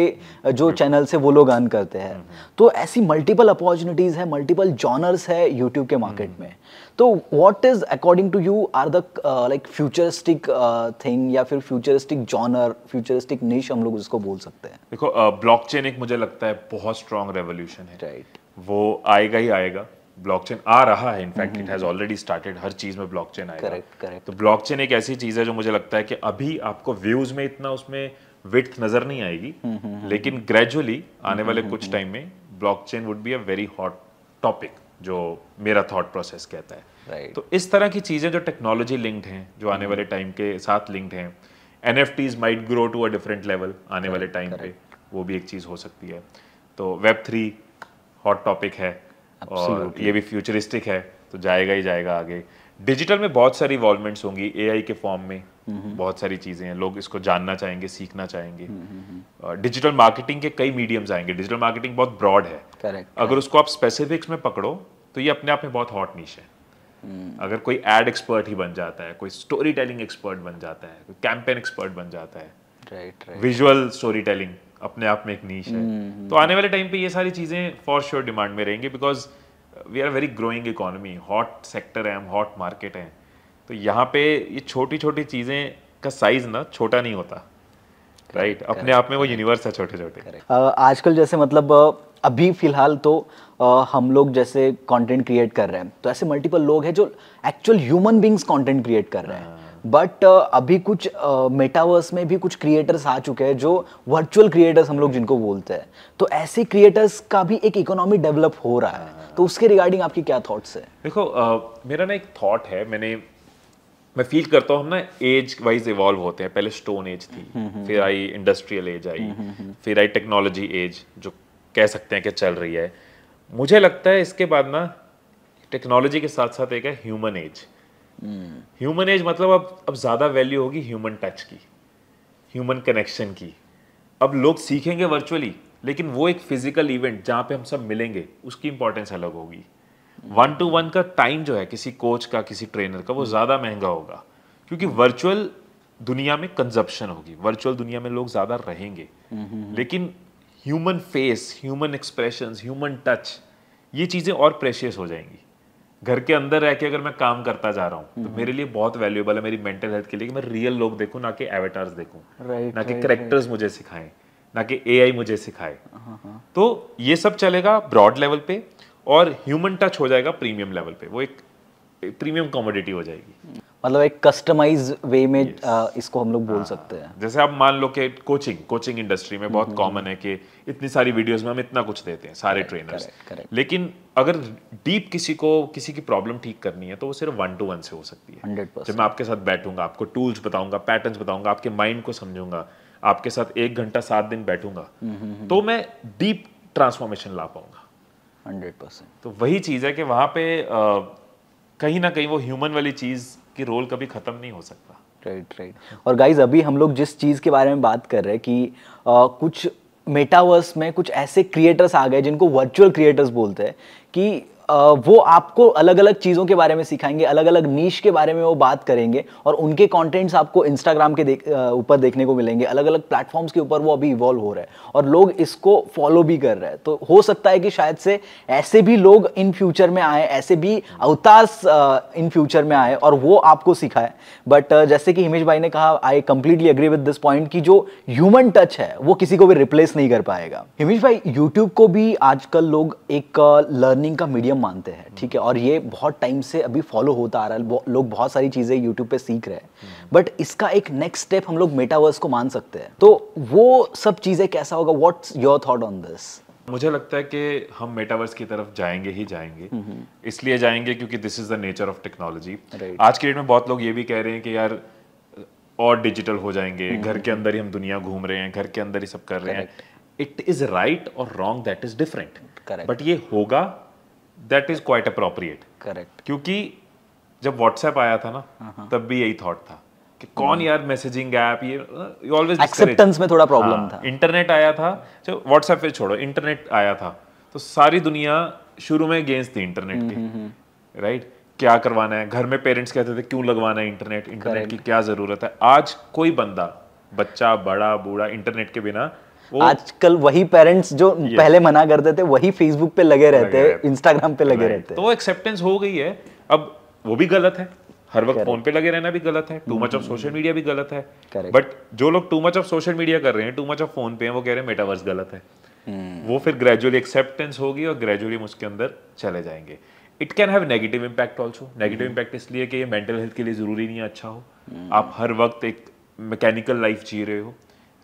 जो चैनल हम्म। से वो लोग अर्न करते हैं हम्म। तो ऐसी मल्टीपल अपॉर्चुनिटीज़ है मल्टीपल जॉनर्स है यूट्यूब के मार्केट हम्म। में तो what is according to you are the like futuristic thing या फिर फ्यूचरिस्टिक जॉनर फ्यूचरिस्टिक निश हम लोग उसको बोल सकते हैं देखो ब्लॉकचेन uh, एक मुझे लगता है बहुत स्ट्रॉन्ग रेवोल्यूशन है राइट right. वो आएगा ही आएगा ब्लॉकचेन आ रहा है in fact it has already started हर चीज में ब्लॉकचेन आएगा करेक्ट करेक्ट तो ब्लॉकचेन एक ऐसी चीज है जो मुझे लगता है कि अभी आपको व्यूज में इतना उसमें विथ नजर नहीं आएगी हम्म, हम्म, हम्म, लेकिन ग्रेजुअली आने वाले कुछ टाइम में blockchain would be a very hot topic जो मेरा थॉट प्रोसेस कहता है right. तो इस तरह की चीज़ें जो टेक्नोलॉजी लिंक्ड हैं जो आने वाले टाइम के साथ लिंक्ड हैं N F Ts might grow to a different level आने वाले टाइम पे वो भी एक चीज़ हो सकती है तो वेब थ्री हॉट टॉपिक है और ये भी फ्यूचरिस्टिक है तो जाएगा ही जाएगा आगे डिजिटल में बहुत सारी इवॉल्वमेंट्स होंगी एआई के फॉर्म में बहुत सारी चीज़ें हैं लोग इसको जानना चाहेंगे सीखना चाहेंगे डिजिटल मार्केटिंग के कई मीडियम्स आएंगे डिजिटल मार्केटिंग बहुत ब्रॉड है करेक्ट अगर उसको आप स्पेसिफिक्स में पकड़ो तो ये अपने आप में बहुत हॉट नीच है हम्म। अगर कोई एड एक्सपर्ट ही बन जाता है कोई स्टोरी टेलिंग एक्सपर्ट बन जाता है कोई कैंपेन एक्सपर्ट बन जाता है राइट विजुअल स्टोरी टेलिंग अपने आप में एक नीच है हम्म, तो हम्म। आने वाले टाइम पे ये सारी चीज़ें फॉर श्योर डिमांड में रहेंगे because we are very growing economy hot sector है हम हॉट मार्केट हैं तो यहाँ पे ये छोटी छोटी चीज़ें का साइज ना छोटा नहीं होता राइट right? अपने आप में वो यूनिवर्स है छोटे छोटे uh, आजकल जैसे मतलब uh, अभी फिलहाल तो आ, uh, हम लोग जैसे कंटेंट क्रिएट कर रहे हैं तो ऐसे मल्टीपल लोग हैं जो actual human beings content create कर रहे हैं हाँ। बट uh, अभी कुछ मेटावर्स uh, में भी कुछ क्रिएटर्स आ चुके हैं जो वर्चुअल क्रिएटर्स हम लोग जिनको बोलते हैं तो ऐसे क्रिएटर्स का भी एक इकोनॉमी डेवलप हो रहा है हाँ। तो उसके रिगार्डिंग आपकी क्या थॉट्स है देखो uh, मेरा ना एक थॉट है मैंने मैं फील करता हूँ हम ना एज वाइज इवॉल्व होते हैं पहले स्टोन एज थी हम्म, हम्म, हम्म। फिर आई इंडस्ट्रियल एज आई फिर आई टेक्नोलॉजी एज जो कह सकते हैं कि चल रही है मुझे लगता है इसके बाद ना टेक्नोलॉजी के साथ साथ एक है ह्यूमन एज ह्यूमन एज मतलब अब अब ज़्यादा वैल्यू होगी ह्यूमन टच की ह्यूमन कनेक्शन की अब लोग सीखेंगे वर्चुअली लेकिन वो एक फिजिकल इवेंट जहां पे हम सब मिलेंगे उसकी इंपॉर्टेंस अलग होगी वन टू वन का टाइम जो है किसी कोच का किसी ट्रेनर का वो हम्म। ज़्यादा महंगा होगा क्योंकि वर्चुअल दुनिया में कंजप्शन होगी वर्चुअल दुनिया में लोग ज़्यादा रहेंगे हम्म, हम्म, लेकिन human face human expression human touch ये चीज़ें और प्रेशियस हो जाएंगी घर के अंदर रह के अगर मैं काम करता जा रहा हूँ तो हम्म। मेरे लिए बहुत वैल्यूएबल है मेरी मेंटल हेल्थ के लिए कि मैं रियल लोग देखूँ ना कि एवेटार्स देखूँ ना कि करेक्टर्स मुझे सिखाएं ना कि आई मुझे सिखाए हाँ, हाँ। तो ये सब चलेगा ब्रॉड लेवल पे और ह्यूमन टच हो जाएगा प्रीमियम लेवल पे वो एक प्रीमियम कॉमोडिटी हो जाएगी मतलब एक कस्टमाइज वे में yes. आ, इसको हम लोग बोल आ, हाँ। सकते हैं जैसे आप मान लो कि कोचिंग कोचिंग इंडस्ट्री में बहुत कॉमन है कि इतनी सारी वीडियोस में हम इतना कुछ देते हैं सारे ट्रेनर्स करेक्ट, करेक्ट. लेकिन अगर डीप किसी को किसी की प्रॉब्लम ठीक करनी है तो वो सिर्फ वन टू वन से हो सकती है जब मैं आपके साथ बैठूंगा आपको टूल्स बताऊंगा पैटर्न बताऊंगा आपके माइंड को समझूंगा आपके साथ एक घंटा सात दिन बैठूंगा तो मैं डीप ट्रांसफॉर्मेशन ला पाऊंगा हंड्रेड परसेंट तो वही चीज़ है कि वहां पे कहीं ना कहीं वो ह्यूमन वाली चीज़ कि रोल कभी ख़त्म नहीं हो सकता राइट राइट और गाइज अभी हम लोग जिस चीज़ के बारे में बात कर रहे हैं कि आ, कुछ मेटावर्स में कुछ ऐसे क्रिएटर्स आ गए जिनको वर्चुअल क्रिएटर्स बोलते हैं कि वो आपको अलग अलग चीज़ों के बारे में सिखाएंगे अलग अलग नीश के बारे में वो बात करेंगे और उनके कंटेंट्स आपको इंस्टाग्राम के देख ऊपर देखने को मिलेंगे अलग अलग प्लेटफॉर्म्स के ऊपर वो अभी इवॉल्व हो रहा है और लोग इसको फॉलो भी कर रहे हैं तो हो सकता है कि शायद से ऐसे भी लोग इन फ्यूचर में आए ऐसे भी अवतार इन फ्यूचर में आए और वो आपको सिखाए बट जैसे कि हिमेश भाई ने कहा I completely agree with this point कि जो ह्यूमन टच है वो किसी को भी रिप्लेस नहीं कर पाएगा हिमेश भाई यूट्यूब को भी आजकल लोग एक लर्निंग का मीडियम नियम मानते हैं ठीक है और ये बहुत टाइम से अभी फॉलो होता आ रहा है लोग बहुत सारी चीज़ें यूट्यूब पे सीख रहे हैं बट हम्म। इसका एक नेक्स्ट स्टेप हम लोग मेटावर्स को मान सकते हैं तो वो सब चीज़ें कैसा होगा what's your thought on this मुझे लगता है कि हम मेटावर्स की तरफ जाएंगे ही जाएंगे इसलिए जाएंगे क्योंकि this is the nature of technology आज के डेट में बहुत लोग ये भी कह रहे हैं कि यार और डिजिटल हो जाएंगे घर के अंदर ही हम दुनिया घूम रहे हैं घर के अंदर ही सब कर रहे हैं इट इज राइट और wrong that is different but ये होगा that is quite appropriate correct क्योंकि जब व्हाट्सएप आया था ना हाँ, हाँ। तब भी यही थॉट था कि हम्म। कौन यार मैसेजिंग ऐप ये ऑलवेज uh, एक्सेप्टेंस में थोड़ा प्रॉब्लम हाँ, था इंटरनेट आया था जो व्हाट्सएप पे छोड़ो इंटरनेट आया था तो सारी दुनिया शुरू में अगेंस्ट थी इंटरनेट हम्म, की राइट हम्म, क्या करवाना है घर में पेरेंट्स कहते थे क्यों लगवाना है इंटरनेट इंटरनेट की क्या जरूरत है आज कोई बंदा बच्चा बड़ा बूढ़ा इंटरनेट के बिना आजकल वही पेरेंट्स जो पहले मना करते थे वही फेसबुक पे लगे रहते हैं इंस्टाग्राम पे लगे रहते हैं तो एक्सेप्टेंस हो गई है अब वो भी गलत है हर वक्त फोन पे लगे रहना भी गलत है too much of social media भी गलत है बट जो लोग too much of social media कर रहे हैं टू मच ऑफ फोन पे हैं वो कह रहे हैं मेटावर्स गलत है हम्म। वो फिर ग्रेजुअली एक्सेप्टेंस होगी और ग्रेजुअली उसके अंदर चले जाएंगे it can have negative impact also negative impact इसलिए कि ये मेंटल हेल्थ के लिए ज़रूरी नहीं है अच्छा हो हम्म। आप हर वक्त एक मैकेनिकल लाइफ जी रहे हो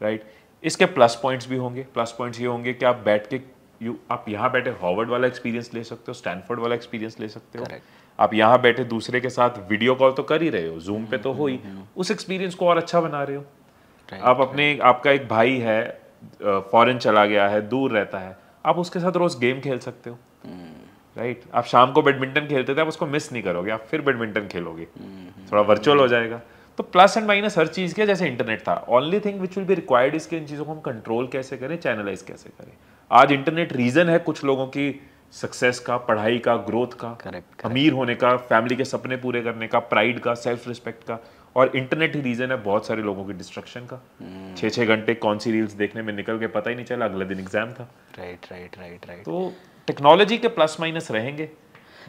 राइट right? इसके प्लस पॉइंट्स भी होंगे प्लस पॉइंट्स ये होंगे कि आप बैठ के यू आप यहाँ बैठे हॉवर्ड वाला एक्सपीरियंस ले सकते हो स्टैनफोर्ड वाला एक्सपीरियंस ले सकते हो आप यहाँ बैठे दूसरे के साथ वीडियो कॉल तो कर ही रहे हो जूम पे तो हो ही हम्म, हम्म, उस एक्सपीरियंस हम्म। को और अच्छा बना रहे हो आप अपने आपका एक भाई है फॉरेन चला गया है दूर रहता है आप उसके साथ रोज गेम खेल सकते हो राइट right? आप शाम को बैडमिंटन खेलते थे आप उसको मिस नहीं करोगे आप फिर बैडमिंटन खेलोगे थोड़ा वर्चुअल हो जाएगा तो प्लस एंड माइनस हर चीज़ के जैसे इंटरनेट था only thing which will be required इसके इन चीज़ों को हम कंट्रोल कैसे करें चैनलाइज कैसे करें आज इंटरनेट रीज़न है कुछ लोगों की सक्सेस का पढ़ाई का ग्रोथ का करेक्ट अमीर होने का फैमिली के सपने पूरे करने का प्राइड का सेल्फ रिस्पेक्ट का और इंटरनेट ही रीज़न है बहुत सारे लोगों की डिस्ट्रक्शन का hmm. छः छः घंटे कौन सी रील्स देखने में निकल के पता ही नहीं चला अगले दिन एग्जाम था राइट राइट राइट राइट तो टेक्नोलॉजी के प्लस माइनस रहेंगे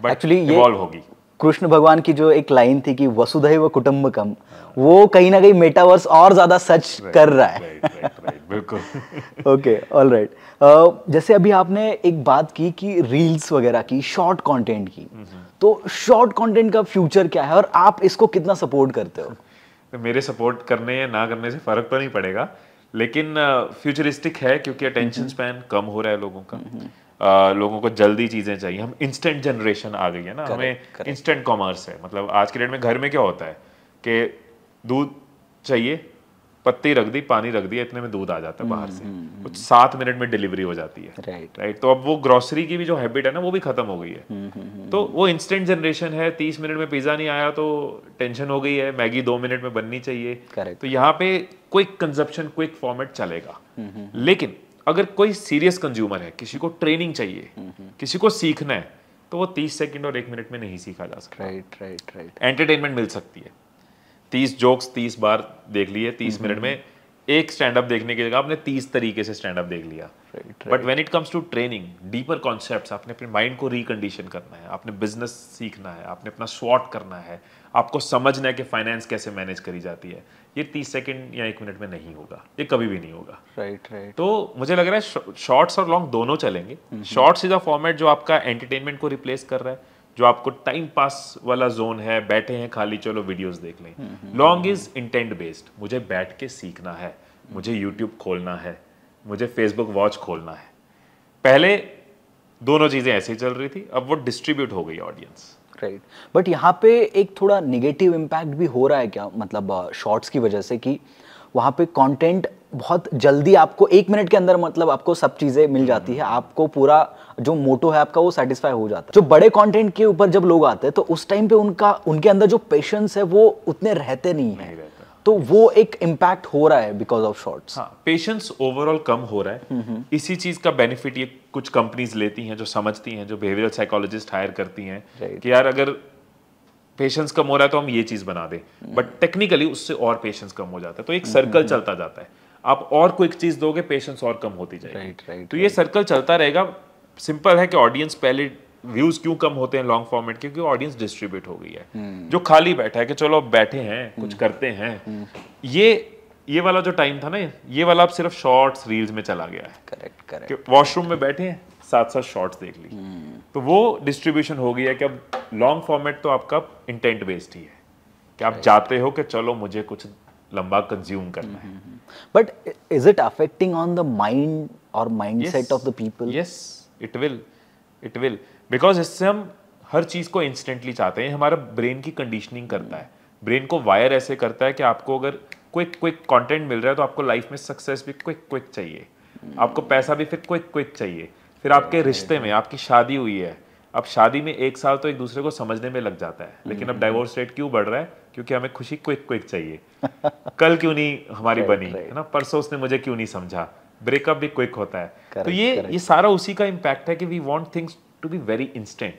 बट एक्चुअली होगी कृष्ण भगवान की जो एक लाइन थी कि वसुधैव कुटुंबकम वो कहीं ना कहीं मेटावर्स और ज्यादा सच कर रहा है बिल्कुल ओके ऑल राइट जैसे अभी आपने एक बात की कि रील्स वगैरह की शॉर्ट कंटेंट की हम्म। तो शॉर्ट कंटेंट का फ्यूचर क्या है और आप इसको कितना सपोर्ट करते हो तो मेरे सपोर्ट करने या ना करने से फर्क तो नहीं पड़ेगा लेकिन फ्यूचरिस्टिक uh, है क्योंकि अटेंशन स्पैन हम्म। कम हो रहा है लोगों का हम्म। लोगों को जल्दी चीज़ें चाहिए हम इंस्टेंट जनरेशन आ गई है ना हमें इंस्टेंट कॉमर्स है मतलब आज के डेट में घर में क्या होता है कि दूध चाहिए पत्ती रख दी पानी रख दिया इतने में दूध आ जाता है बाहर से हम्म, हम्म, कुछ हम्म। सात मिनट में डिलीवरी हो जाती है राइट राइट तो अब वो ग्रोसरी की भी जो हैबिट है ना वो भी खत्म हो गई है तो वो इंस्टेंट जनरेशन है तीस मिनट में पिज्ज़ा नहीं आया तो टेंशन हो गई है मैगी दो मिनट में बननी चाहिए तो यहाँ पे क्विक कंजप्शन क्विक फॉर्मेट चलेगा लेकिन अगर कोई सीरियस कंज्यूमर है किसी को ट्रेनिंग चाहिए किसी को सीखना है तो वो तीस सेकेंड और एक मिनट में नहीं सीखा जा सकता राइट राइट राइट एंटरटेनमेंट मिल सकती है तीस जोक्स तीस बार देख लिए तीस मिनट में एक स्टैंड अप देखने की जगह आपने तीस तरीके से स्टैंड अप देख लिया but when it comes to training deeper concept आपने अपने माइंड को रिकंडीशन करना है आपने बिजनेस सीखना है आपने अपना स्वॉट करना है आपको समझना है कि फाइनेंस कैसे मैनेज करी जाती है ये तीस सेकेंड या एक मिनट में नहीं होगा ये कभी भी नहीं होगा राइट right, राइट right. तो मुझे लग रहा है शॉर्ट्स और लॉन्ग दोनों चलेंगे hmm, hmm. Shorts is a format जो आपका एंटरटेनमेंट को रिप्लेस कर रहा है जो आपको टाइम पास वाला जोन है बैठे हैं खाली चलो वीडियोस देख लें hmm, long is intent based मुझे बैठ के सीखना है मुझे यूट्यूब खोलना है मुझे फेसबुक वॉच खोलना है पहले दोनों चीज़ें ऐसे ही चल रही थी अब वो डिस्ट्रीब्यूट हो गई ऑडियंस राइट बट यहाँ पे एक थोड़ा निगेटिव इम्पैक्ट भी हो रहा है क्या मतलब शॉर्ट्स uh, की वजह से कि वहाँ पे कंटेंट बहुत जल्दी आपको एक मिनट के अंदर मतलब आपको सब चीज़ें मिल जाती हम्म। है आपको पूरा जो मोटो है आपका वो सेटिस्फाई हो जाता है जो बड़े कंटेंट के ऊपर जब लोग आते हैं तो उस टाइम पे उनका उनके अंदर जो पेशेंस है वो उतने रहते नहीं है तो वो एक इम्पैक्ट हो रहा है because of short patience overall कम हो रहा है इसी चीज का बेनिफिट ये कुछ कंपनीज लेती हैं जो समझती हैं जो बिहेवियर साइकोलॉजिस्ट हायर करती हैं right. कि यार अगर पेशेंस कम हो रहा है तो हम ये चीज बना दें बट हम्म। टेक्निकली उससे और पेशेंस कम हो जाता है तो एक सर्कल चलता जाता है आप और क्विक चीज दोगे पेशेंस और कम होती जाएगी राइट राइट तो ये सर्कल चलता रहेगा सिंपल है कि ऑडियंस पहले व्यूज क्यों कम होते हैं लॉन्ग फॉर्मेट के क्योंकि ऑडियंस डिस्ट्रीब्यूट हो गई है हम्म। जो खाली बैठा है कि चलो बैठे हैं हम्म। कुछ करते हैं हम्म। ये ये वाला जो टाइम था ना ये वाला अब सिर्फ शॉर्ट्स रील्स में चला गया है करेक्ट करेक्ट वॉशरूम में बैठे हैं साथ साथ शॉर्ट्स देख ली तो वो डिस्ट्रीब्यूशन हो गई है कि अब लॉन्ग फॉर्मेट तो आपका इंटेंट बेस्ड ही है कि आप जाते हो कि चलो मुझे कुछ लंबा कंज्यूम करना है but is it affecting on the mind और mindset of the people yes it will it will because इससे हम हर चीज़ को इंस्टेंटली चाहते हैं हमारा ब्रेन की कंडीशनिंग करता है ब्रेन को वायर ऐसे करता है कि आपको अगर क्विक क्विक कंटेंट मिल रहा है तो आपको लाइफ में सक्सेस भी क्विक क्विक चाहिए आपको पैसा भी फिर क्विक क्विक चाहिए फिर आपके रिश्ते में आपकी शादी हुई है अब शादी में एक साल तो एक दूसरे को समझने में लग जाता है लेकिन अब डाइवोर्स mm-hmm. रेट क्यों बढ़ रहा है क्योंकि हमें खुशी क्विक क्विक चाहिए कल क्यों नहीं हमारी बनी है ना परसों उसने मुझे क्यों नहीं समझा ब्रेकअप भी क्विक होता है तो ये ये सारा उसी का इम्पैक्ट है कि we want things to be very instant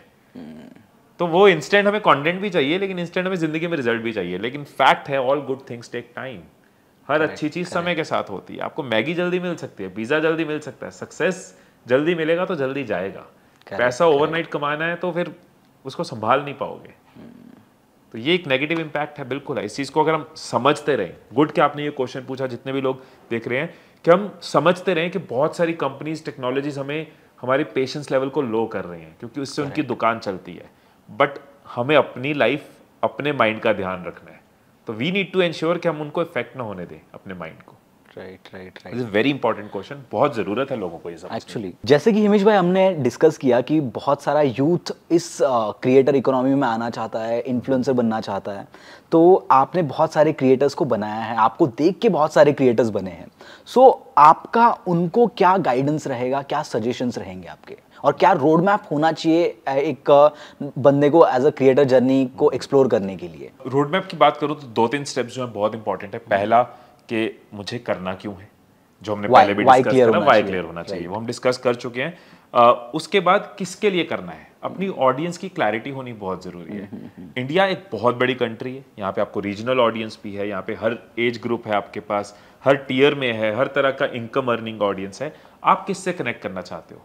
तो वो इंस्टेंट हमें कंटेंट भी चाहिए लेकिन इंस्टेंट हमें जिंदगी में रिजल्ट भी चाहिए लेकिन फैक्ट है all good things take time हर अच्छी चीज समय के साथ होती है आपको मैगी जल्दी मिल सकती है पिज्जा जल्दी मिल सकता है सक्सेस जल्दी मिलेगा तो जल्दी जाएगा correct, पैसा ओवरनाइट कमाना है तो फिर उसको संभाल नहीं पाओगे तो ये एक नेगेटिव इम्पैक्ट है बिल्कुल है इस चीज़ को अगर हम समझते रहें गुड के आपने ये क्वेश्चन पूछा जितने भी लोग देख रहे हैं कि हम समझते रहें कि बहुत सारी कंपनीज टेक्नोलॉजीज हमें हमारी पेशेंस लेवल को लो कर रही हैं क्योंकि उससे उनकी दुकान चलती है बट हमें अपनी लाइफ अपने माइंड का ध्यान रखना है तो वी नीड टू एंश्योर कि हम उनको इफेक्ट ना होने दें अपने माइंड को right right right is very important question बहुत जरूरत है लोगों को ये एक्चुअली जैसे कि हिमेश भाई हमने डिस्कस किया कि बहुत सारा यूथ इस क्रिएटर uh, इकोनॉमी में आना चाहता है इन्फ्लुएंसर बनना चाहता है तो आपने बहुत सारे क्रिएटर्स को बनाया है आपको देख के बहुत सारे क्रिएटर्स बने हैं सो so, आपका उनको क्या गाइडेंस रहेगा क्या सजेशंस रहेंगे आपके और क्या रोड मैप होना चाहिए एक बंदे को एज अ क्रिएटर जर्नी को एक्सप्लोर करने के लिए रोड मैप की बात करूँ तो दो तीन स्टेप्स जो है बहुत इंपॉर्टेंट है पहला कि मुझे करना क्यों है जो हमने पहले भी डिस्कस किया वाई क्लियर होना चाहिए वो हम डिस्कस कर चुके हैं आ, उसके बाद किसके लिए करना है अपनी ऑडियंस की क्लैरिटी होनी बहुत ज़रूरी है इंडिया एक बहुत बड़ी कंट्री है यहाँ पे आपको रीजनल ऑडियंस भी है यहाँ पे हर एज ग्रुप है आपके पास हर टीयर में है हर तरह का इनकम अर्निंग ऑडियंस है आप किससे कनेक्ट करना चाहते हो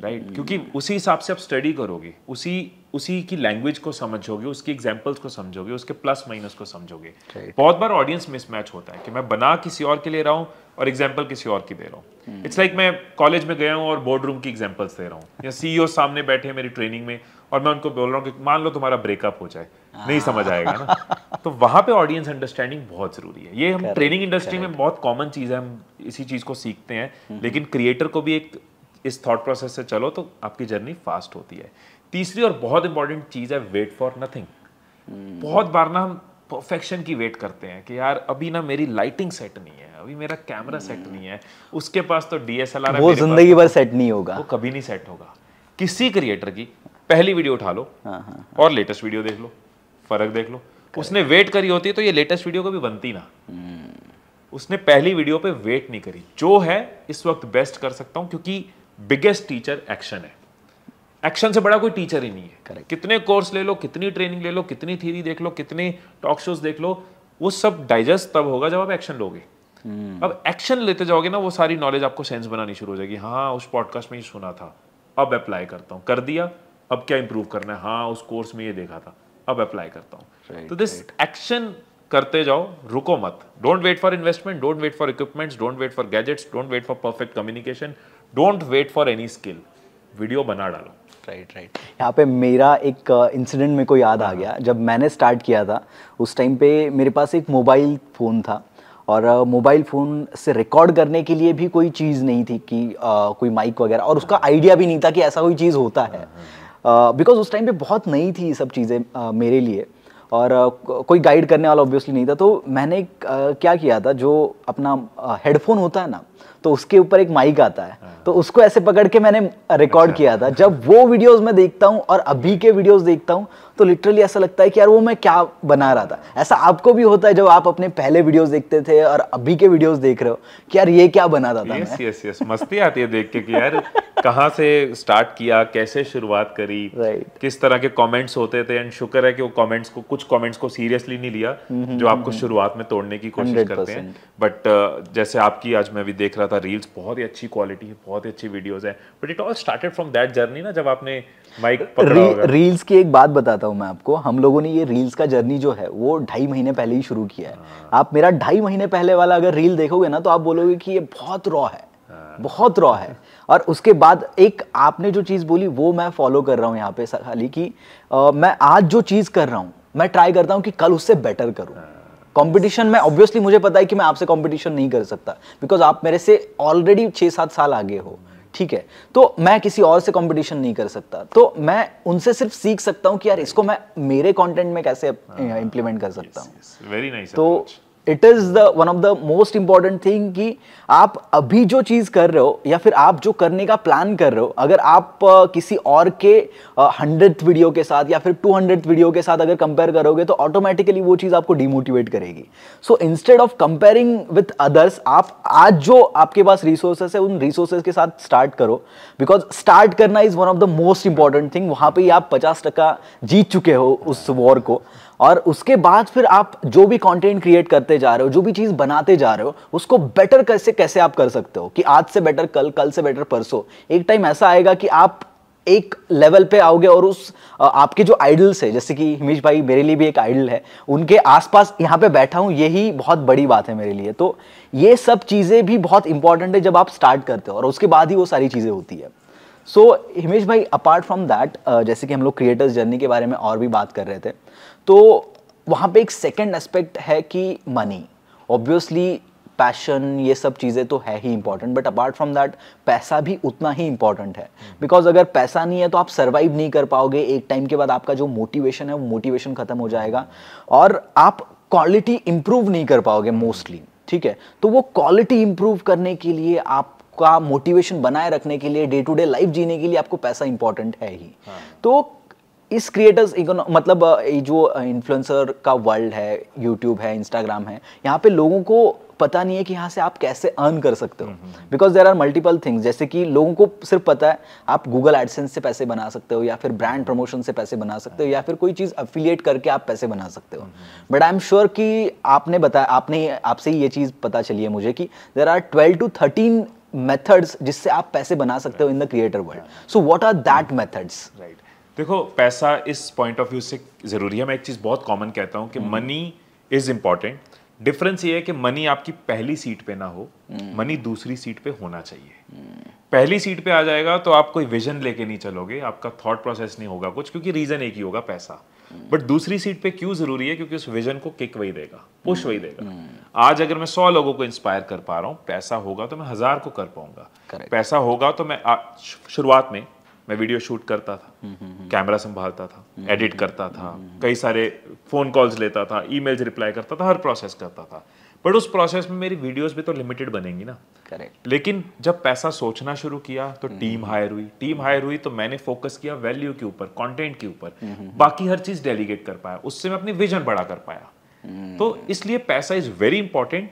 राइट right? Hmm. क्योंकि उसी हिसाब से आप स्टडी करोगे उसी उसी की लैंग्वेज को समझोगे उसकी एग्जाम्पल्स को समझोगे उसके प्लस माइनस को समझोगे right. बहुत बार ऑडियंस मिसमैच होता है कि मैं बना किसी और के ले रहा हूँ और एग्जाम्पल किसी और की दे रहा हूँ इट्स hmm. लाइक मैं कॉलेज में गया हूँ और बोर्ड रूम की एग्जाम्पल्स दे रहा हूँ या सीईओ e सामने बैठे मेरी ट्रेनिंग में और मैं उनको बोल रहा हूँ कि मान लो तुम्हारा ब्रेकअप हो जाए नहीं हाँ। समझ आएगा ना तो वहाँ पे ऑडियंस अंडरस्टैंडिंग बहुत ज़रूरी है ये हम ट्रेनिंग इंडस्ट्री में बहुत कॉमन चीज़ है हम इसी चीज़ को सीखते हैं हम्म, हम्म। लेकिन क्रिएटर को भी एक इस थॉट प्रोसेस से चलो तो आपकी जर्नी फास्ट होती है तीसरी और बहुत इंपॉर्टेंट चीज़ है वेट फॉर नथिंग बहुत बार ना हम परफेक्शन की वेट करते हैं कि यार अभी ना मेरी लाइटिंग सेट नहीं है अभी मेरा कैमरा हम्म। सेट नहीं है उसके पास तो डीएसएलआर वो जिंदगी तो भर सेट नहीं होगा वो कभी नहीं सेट होगा किसी क्रिएटर की पहली वीडियो उठा लो हाँ, हाँ, हाँ। और लेटेस्ट वीडियो देख लो फर्क देख लो उसने वेट करी होती तो ये लेटेस्ट वीडियो कभी बनती ना हम्म। उसने पहली वीडियो पे वेट नहीं करी जो है इस वक्त बेस्ट कर सकता हूं क्योंकि बिगेस्ट टीचर एक्शन है एक्शन से बड़ा कोई टीचर ही नहीं है Correct. कितने कोर्स ले लो कितनी ट्रेनिंग ले लो कितनी थीरी देख लो कितने टॉक शोज देख लो वो सब डाइजेस्ट तब होगा जब आप एक्शन लोगे hmm. अब एक्शन लेते जाओगे ना वो सारी नॉलेज आपको सेंस बनानी शुरू हो जाएगी हाँ उस पॉडकास्ट में ही सुना था अब अप्लाई करता हूँ कर दिया अब क्या इंप्रूव करना है हाँ उस कोर्स में ये देखा था अब अप्लाई करता हूँ तो दिस एक्शन करते जाओ रुको मत don't wait for investment don't wait for equipments don't wait for gadgets don't wait for perfect communication don't wait for any skill video बना डालो राइट राइट यहाँ पे मेरा एक इंसिडेंट uh, मेरे को याद आ गया हाँ। जब मैंने स्टार्ट किया था उस टाइम पे मेरे पास एक मोबाइल फ़ोन था और मोबाइल uh, फ़ोन से रिकॉर्ड करने के लिए भी कोई चीज़ नहीं थी कि आ, uh, कोई माइक वगैरह और उसका आइडिया हाँ। भी नहीं था कि ऐसा कोई चीज़ होता है हाँ, बिकॉज उस टाइम पे बहुत नई थी सब चीज़ें मेरे लिए और कोई गाइड करने वाला ऑब्वियसली नहीं था तो मैंने क्या किया था जो अपना हेडफोन होता है ना तो उसके ऊपर एक माइक आता है हाँ। तो उसको ऐसे पकड़ के मैंने रिकॉर्ड अच्छा। किया था जब वो वीडियोस मैं देखता हूँ और अभी के वीडियोस देखता हूँ तो लिटरली ऐसा लगता है कि यार वो मैं क्या बना रहा था ऐसा आपको भी होता है जब आप अपने पहले वीडियोस देखते थे और अभी के वीडियोस देख रहे हो कि यार ये क्या बना रहा था यस यस यस मस्ती आती है देख के कि यार कहाँ से स्टार्ट किया कैसे शुरुआत करी right. किस तरह के कॉमेंट्स होते थे एंड शुक्र है कि वो कॉमेंट्स को कुछ कॉमेंट्स को सीरियसली नहीं लिया हम्म, हम्म, जो हम्म, आपको शुरुआत में तोड़ने की कोशिश करते हैं बट uh, जैसे आपकी आज मैं भी देख देख रहा था रील्स बहुत ही अच्छी क्वालिटी है बहुत ही अच्छी वीडियोस हैं but it all started from that journey ना जब आपने माइक री, रील्स की एक बात बताता हूँ मैं आपको हम लोगों ने ये रील्स का जर्नी जो है वो ढाई महीने पहले ही शुरू किया है आ, हाँ। आप मेरा ढाई महीने पहले वाला अगर रील देखोगे ना तो आप बोलोगे कि ये बहुत रॉ है हाँ। बहुत रॉ है और उसके बाद एक आपने जो चीज़ बोली वो मैं फॉलो कर रहा हूँ यहाँ पे खाली कि मैं आज जो चीज़ कर रहा हूँ मैं ट्राई करता हूँ कि कल उससे बेटर करूँ हाँ। कंपटीशन में ऑब्वियसली मुझे पता है कि मैं आपसे कंपटीशन नहीं कर सकता बिकॉज आप मेरे से ऑलरेडी छः सात साल आगे हो ठीक है तो मैं किसी और से कंपटीशन नहीं कर सकता तो मैं उनसे सिर्फ सीख सकता हूँ कि यार इसको मैं मेरे कंटेंट में कैसे इंप्लीमेंट हाँ। कर सकता हूँ वेरी नाइस तो it is the one of the most important thing कि आप अभी जो चीज़ कर रहे हो या फिर आप जो करने का प्लान कर रहे हो अगर आप किसी और के हंड्रेड वीडियो के साथ या फिर टू हंड्रेड वीडियो के साथ अगर कंपेयर करोगे तो ऑटोमेटिकली वो चीज़ आपको डिमोटिवेट करेगी so instead of comparing with others आप आज जो आपके पास रिसोर्सेस है उन रिसोर्सेज के साथ स्टार्ट करो बिकॉज स्टार्ट करना is one of the most important thing वहां पर ही आप पचास जीत चुके हो उस वॉर को और उसके बाद फिर आप जो भी कंटेंट क्रिएट करते जा रहे हो जो भी चीज़ बनाते जा रहे हो उसको बेटर कैसे कैसे आप कर सकते हो कि आज से बेटर कल कल से बेटर परसों एक टाइम ऐसा आएगा कि आप एक लेवल पे आओगे और उस आपके जो आइडल्स है जैसे कि हिमेश भाई मेरे लिए भी एक आइडल है उनके आसपास यहाँ पे बैठा हूँ यही बहुत बड़ी बात है मेरे लिए तो ये सब चीज़ें भी बहुत इंपॉर्टेंट है जब आप स्टार्ट करते हो और उसके बाद ही वो सारी चीज़ें होती है सो so, हिमेश भाई अपार्ट फ्रॉम दैट जैसे कि हम लोग क्रिएटर्स जर्नी के बारे में और भी बात कर रहे थे तो वहाँ पे एक सेकेंड एस्पेक्ट है कि मनी ऑब्वियसली पैशन ये सब चीज़ें तो है ही important but apart from that पैसा भी उतना ही इंपॉर्टेंट है बिकॉज hmm. अगर पैसा नहीं है तो आप सर्वाइव नहीं कर पाओगे एक टाइम के बाद आपका जो मोटिवेशन है वो मोटिवेशन ख़त्म हो जाएगा और आप क्वालिटी इम्प्रूव नहीं कर पाओगे मोस्टली ठीक है तो वो क्वालिटी इम्प्रूव करने के लिए आप का मोटिवेशन बनाए रखने के लिए डे टू डे लाइफ जीने के लिए आपको पैसा इंपॉर्टेंट है ही हाँ। तो इस क्रिएटर्स मतलब जो इन्फ्लुएंसर का वर्ल्ड है यूट्यूब है इंस्टाग्राम है यहाँ पे लोगों को पता नहीं है कि यहाँ से आप कैसे अर्न कर सकते हो because there are multiple things जैसे कि लोगों को सिर्फ पता है आप गूगल एडसेंस से पैसे बना सकते हो या फिर ब्रांड प्रमोशन से पैसे बना सकते हो या फिर कोई चीज़ अफिलिएट करके आप पैसे बना सकते हो बट आई एम श्योर कि आपने बताया आपने आपसे ये चीज़ पता चली है मुझे कि there are twelve to thirteen methods जिससे आप पैसे बना सकते हो in the creator world so what are that methods right देखो पैसा इस पॉइंट ऑफ व्यू से ज़रूरी है मैं एक चीज़ बहुत कॉमन कहता हूँ कि मनी इज़ इंपॉर्टेंट डिफरेंस ये है कि मनी आपकी पहली सीट पे ना हो मनी हम्म। दूसरी सीट पे होना चाहिए हम्म। पहली सीट पे आ जाएगा तो आप कोई विजन लेके नहीं चलोगे आपका थॉट प्रोसेस नहीं होगा कुछ क्योंकि रीज़न एक ही होगा पैसा बट दूसरी सीट पे क्यों जरूरी है क्योंकि उस विजन को किक वही देगा पुश वही देगा आज अगर मैं सौ लोगों को इंस्पायर कर पा रहा हूँ पैसा होगा तो मैं हजार को कर पाऊंगा पैसा होगा तो मैं शुरुआत में मैं वीडियो शूट करता था कैमरा हम्म, हम्म, हम्म। संभालता था एडिट करता था कई सारे फोन कॉल्स लेता था ईमेल्स रिप्लाई करता था हर प्रोसेस करता था बट उस प्रोसेस में मेरी वीडियोस भी तो लिमिटेड बनेंगी ना करेक्ट लेकिन जब पैसा सोचना शुरू किया तो टीम हम्म। हायर हुई टीम हम्म। हायर हुई तो मैंने फोकस किया वैल्यू के ऊपर कंटेंट के ऊपर हम्म, बाकी हर चीज डेलीगेट कर पाया उससे मैं अपनी विजन बड़ा कर पाया तो इसलिए पैसा is very important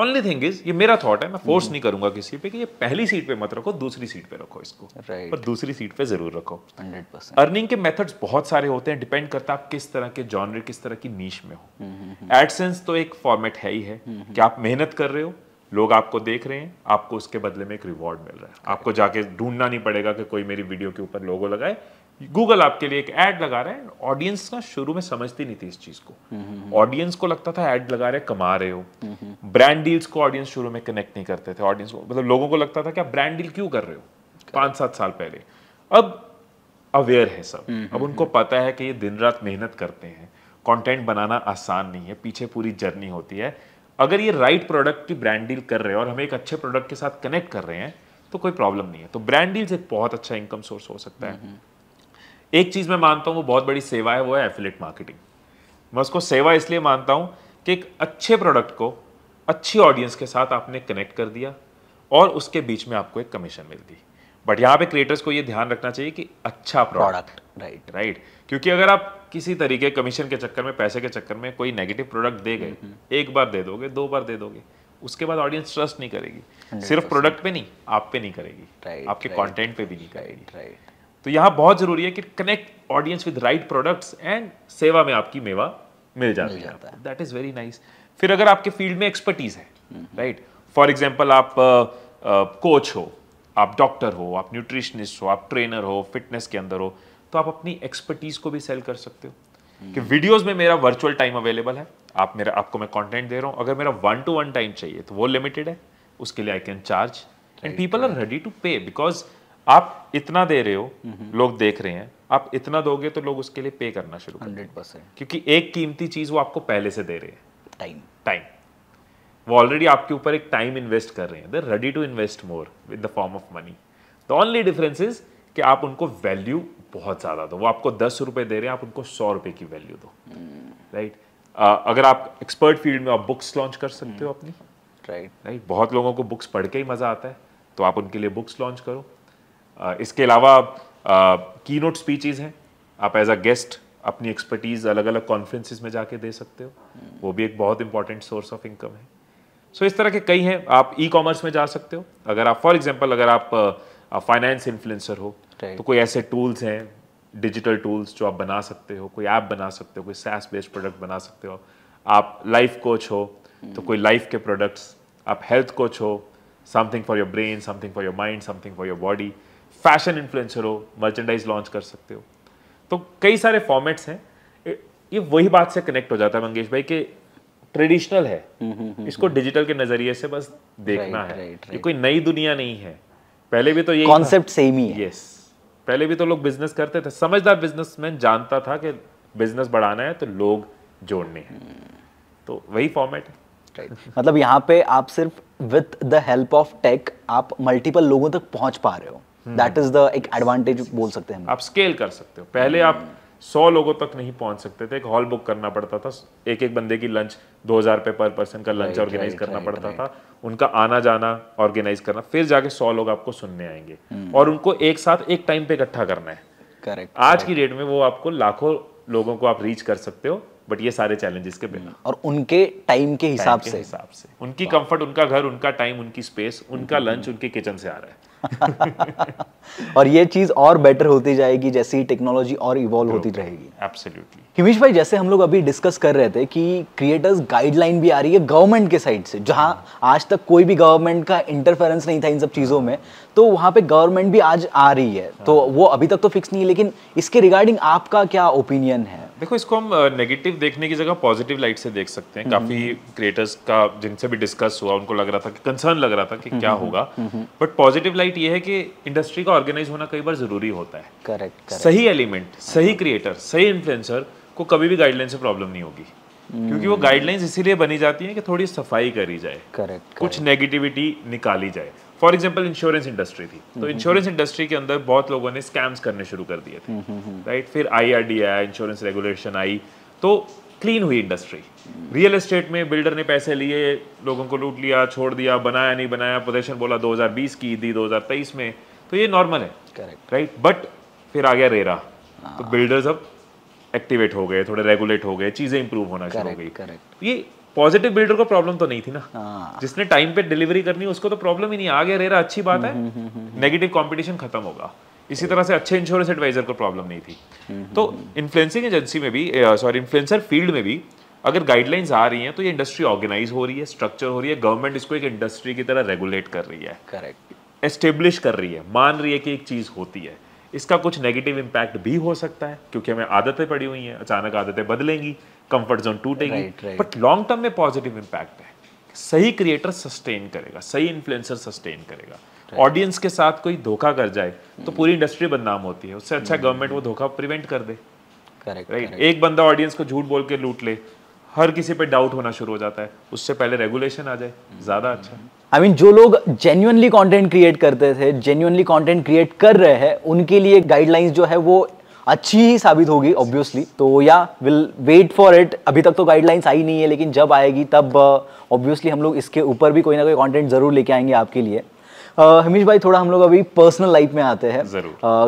only thing is ये मेरा थॉट है मैं फोर्स hmm. नहीं करूंगा किसी पे कि ये पहली सीट पे मत रखो दूसरी सीट पे रखो इसको right. पर दूसरी सीट पे जरूर रखो हंड्रेड परसेंट अर्निंग के मेथड्स बहुत सारे होते हैं डिपेंड करता है आप किस तरह के जॉनर किस तरह की नीच में हो एडसेंस hmm, hmm, तो एक फॉर्मेट है ही है कि आप मेहनत कर रहे हो लोग आपको देख रहे हैं आपको उसके बदले में एक रिवॉर्ड मिल रहा है आपको जाके ढूंढना नहीं पड़ेगा कि कोई मेरी वीडियो के ऊपर लोगो लगाए गूगल आपके लिए एक एड लगा रहा है ऑडियंस ना शुरू में समझती नहीं थी इस चीज को ऑडियंस को लगता था एड लगा रहे कमा रहे हो ब्रांड डील्स को ऑडियंस शुरू में कनेक्ट नहीं करते थे ऑडियंस को मतलब लोगों को लगता था कि आप ब्रांड डील क्यों कर रहे हो पांच सात साल पहले अब अवेयर है सब अब उनको पता है कि ये दिन रात मेहनत करते हैं कंटेंट बनाना आसान नहीं है पीछे पूरी जर्नी होती है अगर ये राइट प्रोडक्ट की ब्रांड डील कर रहे हैं और हमें एक अच्छे प्रोडक्ट के साथ कनेक्ट कर रहे हैं तो कोई प्रॉब्लम नहीं है तो ब्रांड डील्स एक बहुत अच्छा इनकम सोर्स हो सकता है एक चीज़ मैं मानता हूँ वो बहुत बड़ी सेवा है वो है एफिलेट मार्केटिंग मैं उसको सेवा इसलिए मानता हूँ कि एक अच्छे प्रोडक्ट को अच्छी ऑडियंस के साथ आपने कनेक्ट कर दिया और उसके बीच में आपको एक कमीशन दी बट यहाँ पे क्रिएटर्स को ये ध्यान रखना चाहिए कि अच्छा प्रोडक्ट राइट राइट क्योंकि अगर आप किसी तरीके कमीशन के चक्कर में पैसे के चक्कर में कोई नेगेटिव प्रोडक्ट दे गए हम्म, हम्म. एक बार दे दोगे दो बार दे दोगे उसके बाद ऑडियंस ट्रस्ट नहीं करेगी सिर्फ प्रोडक्ट पे नहीं आप पे नहीं करेगी आपके कॉन्टेंट पे भी नहीं करेगी राइट तो यहाँ बहुत ज़रूरी है कि connect audience with right products and सेवा में आपकी मेवा मिल जाती जाता है दैट इज़ वेरी नाइस फिर अगर आपके फील्ड में एक्सपर्टीज़ है राइट फॉर एग्जाम्पल आप कोच uh, uh, हो आप डॉक्टर हो आप न्यूट्रिशनिस्ट हो आप ट्रेनर हो फिटनेस के अंदर हो तो आप अपनी एक्सपर्टीज़ को भी सेल कर सकते हो कि वीडियोस हम्म। में मेरा वर्चुअल टाइम अवेलेबल है आप मेरा आपको मैं कंटेंट दे रहा हूँ अगर मेरा वन टू वन टाइम चाहिए तो वो लिमिटेड है उसके लिए I can charge and people are ready to pay because आप इतना दे रहे हो लोग देख रहे हैं आप इतना दोगे तो लोग उसके लिए पे करना शुरू हंड्रेड परसेंट क्योंकि एक कीमती चीज वो आपको पहले से दे रहे हैं टाइम टाइम वो ऑलरेडी आपके ऊपर एक टाइम इन्वेस्ट कर रहे हैं there ready to invest more with the form of money the only difference is कि आप उनको वैल्यू बहुत ज़्यादा दो वो आपको दस रुपए दे रहे हैं आप उनको सौ रुपए की वैल्यू दो right hmm. hmm. right? uh, अगर आप एक्सपर्ट फील्ड में आप बुक्स लॉन्च कर सकते hmm. हो हम्म। अपनी राइट right. Right right? बहुत लोगों को बुक्स पढ़ के ही मज़ा आता है तो आप उनके लिए बुक्स लॉन्च करो Uh, इसके अलावा की नोट स्पीचेज हैं आप एज अ गेस्ट अपनी एक्सपर्टीज़ अलग अलग कॉन्फ्रेंसिस में जाके दे सकते हो वो भी एक बहुत इंपॉर्टेंट सोर्स ऑफ इनकम है सो so, इस तरह के कई हैं आप ई e कॉमर्स में जा सकते हो अगर आप फॉर एग्जाम्पल अगर आप फाइनेंस uh, इन्फ्लुएंसर हो right. तो कोई ऐसे टूल्स हैं डिजिटल टूल्स जो आप बना सकते हो कोई ऐप बना सकते हो कोई सैस बेस्ड प्रोडक्ट बना सकते हो आप लाइफ कोच हो तो कोई लाइफ के प्रोडक्ट्स आप हेल्थ कोच हो something for your brain something for your mind something for your body fashion influencer हो मर्चेंडाइज लॉन्च कर सकते हो तो कई सारे फॉर्मेट्स हैं ये वही बात से कनेक्ट हो जाता है मंगेश भाई कि ट्रेडिशनल है हम्म, हम्म, हम्म, इसको डिजिटल के नजरिए से बस देखना राइट, है राइट, राइट, ये कोई नई दुनिया नहीं है पहले भी तो ये कॉन्सेप्ट सेम ही है यस पहले भी तो लोग बिजनेस करते थे समझदार बिजनेसमैन जानता था कि बिजनेस बढ़ाना है तो लोग जोड़ने हैं तो वही फॉर्मेट है Right. मतलब यहाँ पे आप सिर्फ with the help of tech आप मल्टीपल लोगों तक पहुंच पा रहे हो दैट इज द एक एडवांटेज बोल सकते हैं आप स्केल कर सकते हो पहले आप सौ लोगों तक नहीं पहुंच सकते थे एक हॉल बुक करना पड़ता था एक एक बंदे की लंच दो हजार रुपए पर पर्सन का लंच ऑर्गेनाइज करना पड़ता था उनका आना जाना ऑर्गेनाइज करना फिर जाके सौ लोग आपको सुनने आएंगे hmm. और उनको एक साथ एक टाइम पे इकट्ठा करना है करेक्ट आज की डेट में वो आपको लाखों लोगों को आप रीच कर सकते हो बट ये सारे चैलेंजेस के बिना और उनके टाइम के हिसाब से हिसाब से उनकी कंफर्ट उनका घर उनका टाइम उनकी स्पेस उनका लंच hmm. उनके किचन से आ रहा है और ये चीज़ और बेटर होती जाएगी जैसे ही टेक्नोलॉजी और इवॉल्व होती रहेगी एब्सोल्युटली हिमेश भाई जैसे हम लोग अभी डिस्कस कर रहे थे कि क्रिएटर्स गाइडलाइन भी आ रही है गवर्नमेंट के साइड से जहाँ आज तक कोई भी गवर्नमेंट का इंटरफेरेंस नहीं था इन सब चीज़ों में तो वहाँ पे गवर्नमेंट भी आज आ रही है हाँ। तो वो अभी तक तो फिक्स नहीं है लेकिन इसके रिगार्डिंग आपका क्या ओपिनियन है देखो इसको हम नेगेटिव देखने की जगह पॉजिटिव लाइट से देख सकते हैं काफ़ी क्रिएटर्स हम्म, हम्म। का जिनसे भी डिस्कस हुआ उनको लग रहा था कि कंसर्न लग रहा था कि हम्म, क्या होगा बट पॉजिटिव लाइट ये है कि इंडस्ट्री का ऑर्गेनाइज होना कई बार ज़रूरी होता है करेक्ट सही एलिमेंट हाँ। सही क्रिएटर सही इन्फ्लुएंसर को कभी भी गाइडलाइन से प्रॉब्लम नहीं होगी क्योंकि वो गाइडलाइंस इसीलिए बनी जाती हैं कि थोड़ी सफाई करी जाए करेक्ट कुछ नेगेटिविटी निकाली जाए फॉर एग्जाम्पल इंश्योरेंस इंडस्ट्री थी तो इंश्योरेंस हम्म, इंडस्ट्री हम्म। के अंदर बहुत लोगों ने स्कैम्स करने शुरू कर दिए थे राइट हम्म, फिर आई आया इंश्योरेंस रेगुलेशन आई तो क्लीन हुई इंडस्ट्री रियल एस्टेट में बिल्डर ने पैसे लिए लोगों को लूट लिया छोड़ दिया बनाया नहीं बनाया पोजेशन बोला 2020 की दी 2023 में तो ये नॉर्मल है करेक्ट राइट बट फिर आ गया रेरा हाँ। तो बिल्डर्स अब एक्टिवेट हो गए थोड़े रेगुलेट हो गए चीज़ें इंप्रूव होना शुरू हो गई करेक्ट तो ये पॉजिटिव बिल्डर को प्रॉब्लम तो नहीं थी ना हाँ। जिसने टाइम पे डिलीवरी करनी उसको तो प्रॉब्लम ही नहीं आ गया रहा अच्छी बात है नेगेटिव कॉम्पिटिशन हम्म, हम्म, हम्म, खत्म होगा इसी तरह से अच्छे इंश्योरेंस एडवाइजर को प्रॉब्लम नहीं थी तो इन्फ्लुएंसिंग एजेंसी में भी सॉरी इन्फ्लुएंसर फील्ड में भी अगर गाइडलाइंस आ रही हैं तो ये इंडस्ट्री ऑर्गेनाइज हो रही है स्ट्रक्चर हो रही है गवर्नमेंट इसको एक इंडस्ट्री की तरह रेगुलेट कर रही है करेक्ट एस्टेब्लिश कर रही है मान रही है कि एक चीज़ होती है इसका कुछ नेगेटिव इम्पैक्ट भी हो सकता है क्योंकि हमें आदतें पड़ी हुई हैं अचानक आदतें बदलेंगी कंफर्ट जोन टूटेगी बट लॉन्ग टर्म में पॉजिटिव इम्पैक्ट है सही क्रिएटर सस्टेन करेगा सही इन्फ्लुएंसर सस्टेन करेगा ऑडियंस के साथ कोई धोखा कर जाए तो hmm. पूरी इंडस्ट्री बदनाम होती है उससे अच्छा गवर्नमेंट hmm. वो धोखा प्रिवेंट कर दे करेक्ट राइट एक बंदा ऑडियंस को झूठ बोल के लूट ले हर किसी पे डाउट होना शुरू हो जाता है उससे पहले रेगुलेशन आ जाए hmm. ज़्यादा अच्छा आई I मीन mean, जो लोग जेन्यूनली कंटेंट क्रिएट करते थे जेन्यूनली कंटेंट क्रिएट कर रहे हैं उनके लिए गाइडलाइंस जो है वो अच्छी ही साबित होगी ऑब्वियसली तो या विल वेट फॉर इट अभी तक तो गाइडलाइंस आई नहीं है लेकिन जब आएगी तब ऑब्वियसली uh, हम लोग इसके ऊपर भी कोई ना कोई कंटेंट ज़रूर लेके आएंगे आपके लिए हमीश भाई थोड़ा हम लोग अभी पर्सनल लाइफ में आते हैं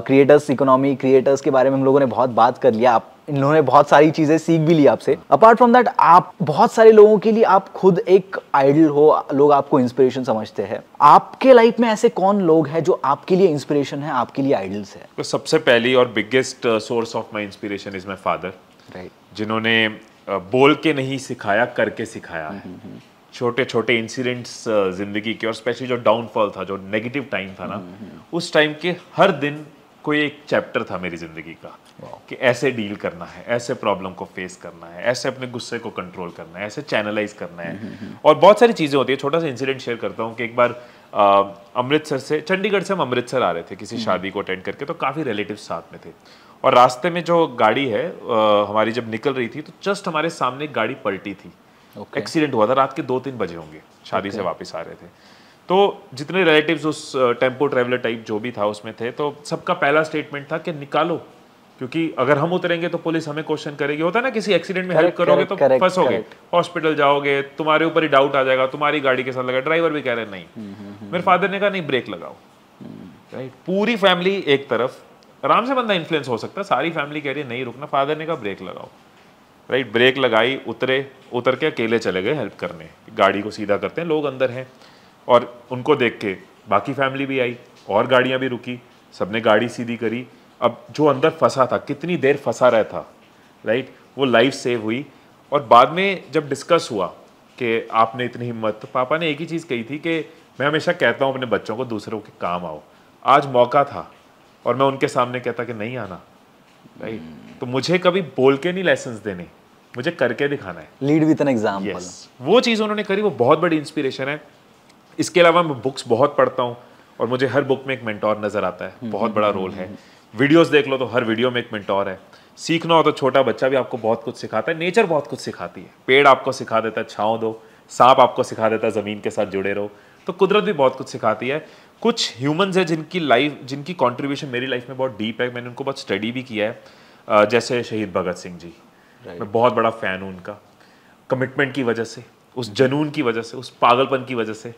क्रिएटर्स इकोनॉमी क्रिएटर्स के बारे में हम लोगों ने बहुत बात कर लिया आप इन्होंने बहुत सारी चीज़ें सीख भी ली आपसे अपार्ट फ्रॉम दैट आप बहुत सारे लोगों के लिए आप खुद एक आइडल हो लोग आपको इंस्पिरेशन समझते हैं आपके लाइफ में ऐसे कौन लोग हैं जो आपके लिए इंस्पिरेशन है आपके लिए आइडल्स है तो सबसे पहली और biggest source of my inspiration is my father right जिन्होंने uh, बोल के नहीं सिखाया करके सिखाया हम्म, हम्म, हम्म। छोटे छोटे इंसिडेंट्स uh, ज़िंदगी के और स्पेशली जो डाउनफॉल था जो नेगेटिव टाइम था ना हम्म, हम्म, हम्म। उस टाइम के हर दिन कोई एक चैप्टर था मेरी ज़िंदगी का कि ऐसे डील करना है ऐसे प्रॉब्लम को फेस करना है ऐसे अपने गुस्से को कंट्रोल करना है ऐसे चैनलाइज करना है और बहुत सारी चीज़ें होती है छोटा सा इंसिडेंट शेयर करता हूँ कि एक बार uh, अमृतसर से चंडीगढ़ से हम अमृतसर आ रहे थे किसी शादी को अटेंड करके तो काफ़ी रिलेटिव साथ में थे और रास्ते में जो गाड़ी है आ, uh, हमारी जब निकल रही थी तो जस्ट हमारे सामने गाड़ी पलटी थी एक्सीडेंट हुआ था रात के दो तीन बजे होंगे शादी से वापस आ रहे थे तो जितने रिलेटिव्स उस टेम्पो ट्रेवलर टाइप जो भी था उसमें थे तो सबका पहला स्टेटमेंट था कि निकालो क्योंकि अगर हम उतरेंगे तो पुलिस हमें क्वेश्चन करेगी होता है ना किसी एक्सीडेंट में हेल्प करोगे तो फंसोगे हॉस्पिटल जाओगे तुम्हारे ऊपर ही डाउट आ जाएगा तुम्हारी गाड़ी के साथ लगा ड्राइवर भी कह रहे नहीं हम्म, हम्म, हम्म, मेरे फादर ने कहा नहीं ब्रेक लगाओ राइट पूरी फैमिली एक तरफ आराम से बंदा इन्फ्लुएंस हो सकता है सारी फैमिली कह रही है नहीं रुकना फादर ने कहा ब्रेक लगाओ राइट ब्रेक लगाई उतरे उतर के अकेले चले गए हेल्प करने गाड़ी को सीधा करते हैं लोग अंदर हैं और उनको देख के बाकी फैमिली भी आई और गाड़ियाँ भी रुकी सबने गाड़ी सीधी करी अब जो अंदर फंसा था कितनी देर फंसा रहा था राइट वो लाइफ सेव हुई और बाद में जब डिस्कस हुआ कि आपने इतनी हिम्मत तो पापा ने एक ही चीज़ कही थी कि मैं हमेशा कहता हूँ अपने बच्चों को दूसरों के काम आओ आज मौका था और मैं उनके सामने कहता कि नहीं आना राइट right? तो मुझे कभी बोल के नहीं लाइसेंस देने मुझे करके दिखाना है लीड विद एन एग्जाम्पल वो चीज़ उन्होंने करी वो बहुत बड़ी इंस्पिरेशन है इसके अलावा मैं बुक्स बहुत पढ़ता हूँ और मुझे हर बुक में एक मेंटोर नज़र आता है बहुत बड़ा रोल है वीडियोस देख लो तो हर वीडियो में एक मेंटोर है सीखना हो तो छोटा बच्चा भी आपको बहुत कुछ सिखाता है नेचर बहुत कुछ सिखाती है पेड़ आपको सिखा देता है छाँव दो सांप आपको सिखा देता है ज़मीन के साथ जुड़े रहो तो कुदरत भी बहुत कुछ सिखाती है कुछ ह्यूमंस है जिनकी लाइफ जिनकी कंट्रीब्यूशन मेरी लाइफ में बहुत डीप है मैंने उनको बहुत स्टडी भी किया है जैसे शहीद भगत सिंह जी right. मैं बहुत बड़ा फ़ैन हूँ उनका कमिटमेंट की वजह से उस जनून की वजह से उस पागलपन की वजह से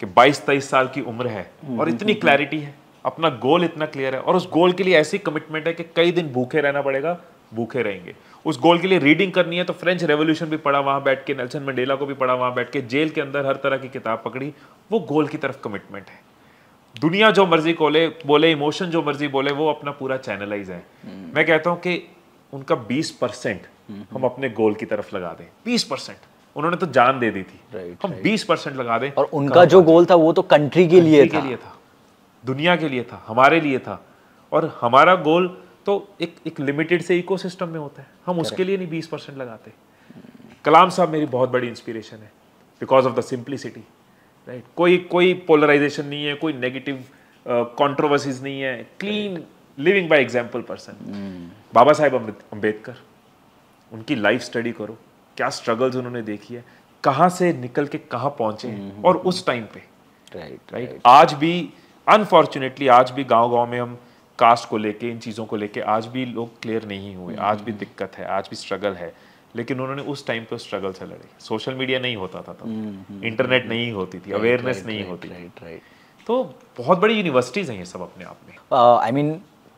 कि 22 तेईस साल की उम्र है हम्म, और हम्म, इतनी क्लैरिटी हम्म, है अपना गोल इतना क्लियर है और उस गोल के लिए ऐसी कमिटमेंट है कि कई दिन भूखे रहना पड़ेगा भूखे रहेंगे उस गोल के लिए रीडिंग करनी है तो फ्रेंच रेवोल्यूशन भी पढ़ा वहाँ बैठ के नेल्सन मंडेला को भी पढ़ा वहाँ बैठ के जेल के अंदर हर तरह की किताब पकड़ी वो गोल की तरफ कमिटमेंट है दुनिया जो मर्जी बोले बोले इमोशन जो मर्जी बोले वो अपना पूरा चैनलाइज है हम्म। मैं कहता हूं कि उनका 20 परसेंट हम्म, हम हम्म। अपने गोल की तरफ लगा दें 20 परसेंट उन्होंने तो जान दे दी थी राइट, हम राइट। 20 परसेंट लगा दें और उनका जो गोल था वो तो कंट्री के लिए के लिए था दुनिया के लिए था हमारे लिए था और हमारा गोल तो एक एक लिमिटेड से इको में होता है हम उसके लिए नहीं बीस परसेंट लगाते कलाम साहब मेरी बहुत बड़ी इंस्पिरेशन है because of the simplicity right right? कोई कोई पोलराइजेशन नहीं है कोई नेगेटिव कंट्रोवर्सीज uh, नहीं है clean living by example person Baba Saheb Ambedkar उनकी लाइफ स्टडी करो क्या स्ट्रगल्स उन्होंने देखी है कहाँ से निकल के कहाँ पहुंचे हैं hmm. और उस टाइम पे राइट राइट आज भी अनफॉर्चुनेटली आज भी गांव गांव में हम कास्ट को लेके इन चीज़ों को लेके आज भी लोग क्लियर नहीं हुए hmm. आज भी दिक्कत है आज भी स्ट्रगल है लेकिन उन्होंने उस टाइम पे स्ट्रगल से लड़े सोशल मीडिया नहीं होता था तब इंटरनेट हम्म, हम्म, हम्म, नहीं होती थी अवेयरनेस नहीं होती राइट राइट तो बहुत बड़ी यूनिवर्सिटीज़ हैं ये सब अपने आप में I uh, mean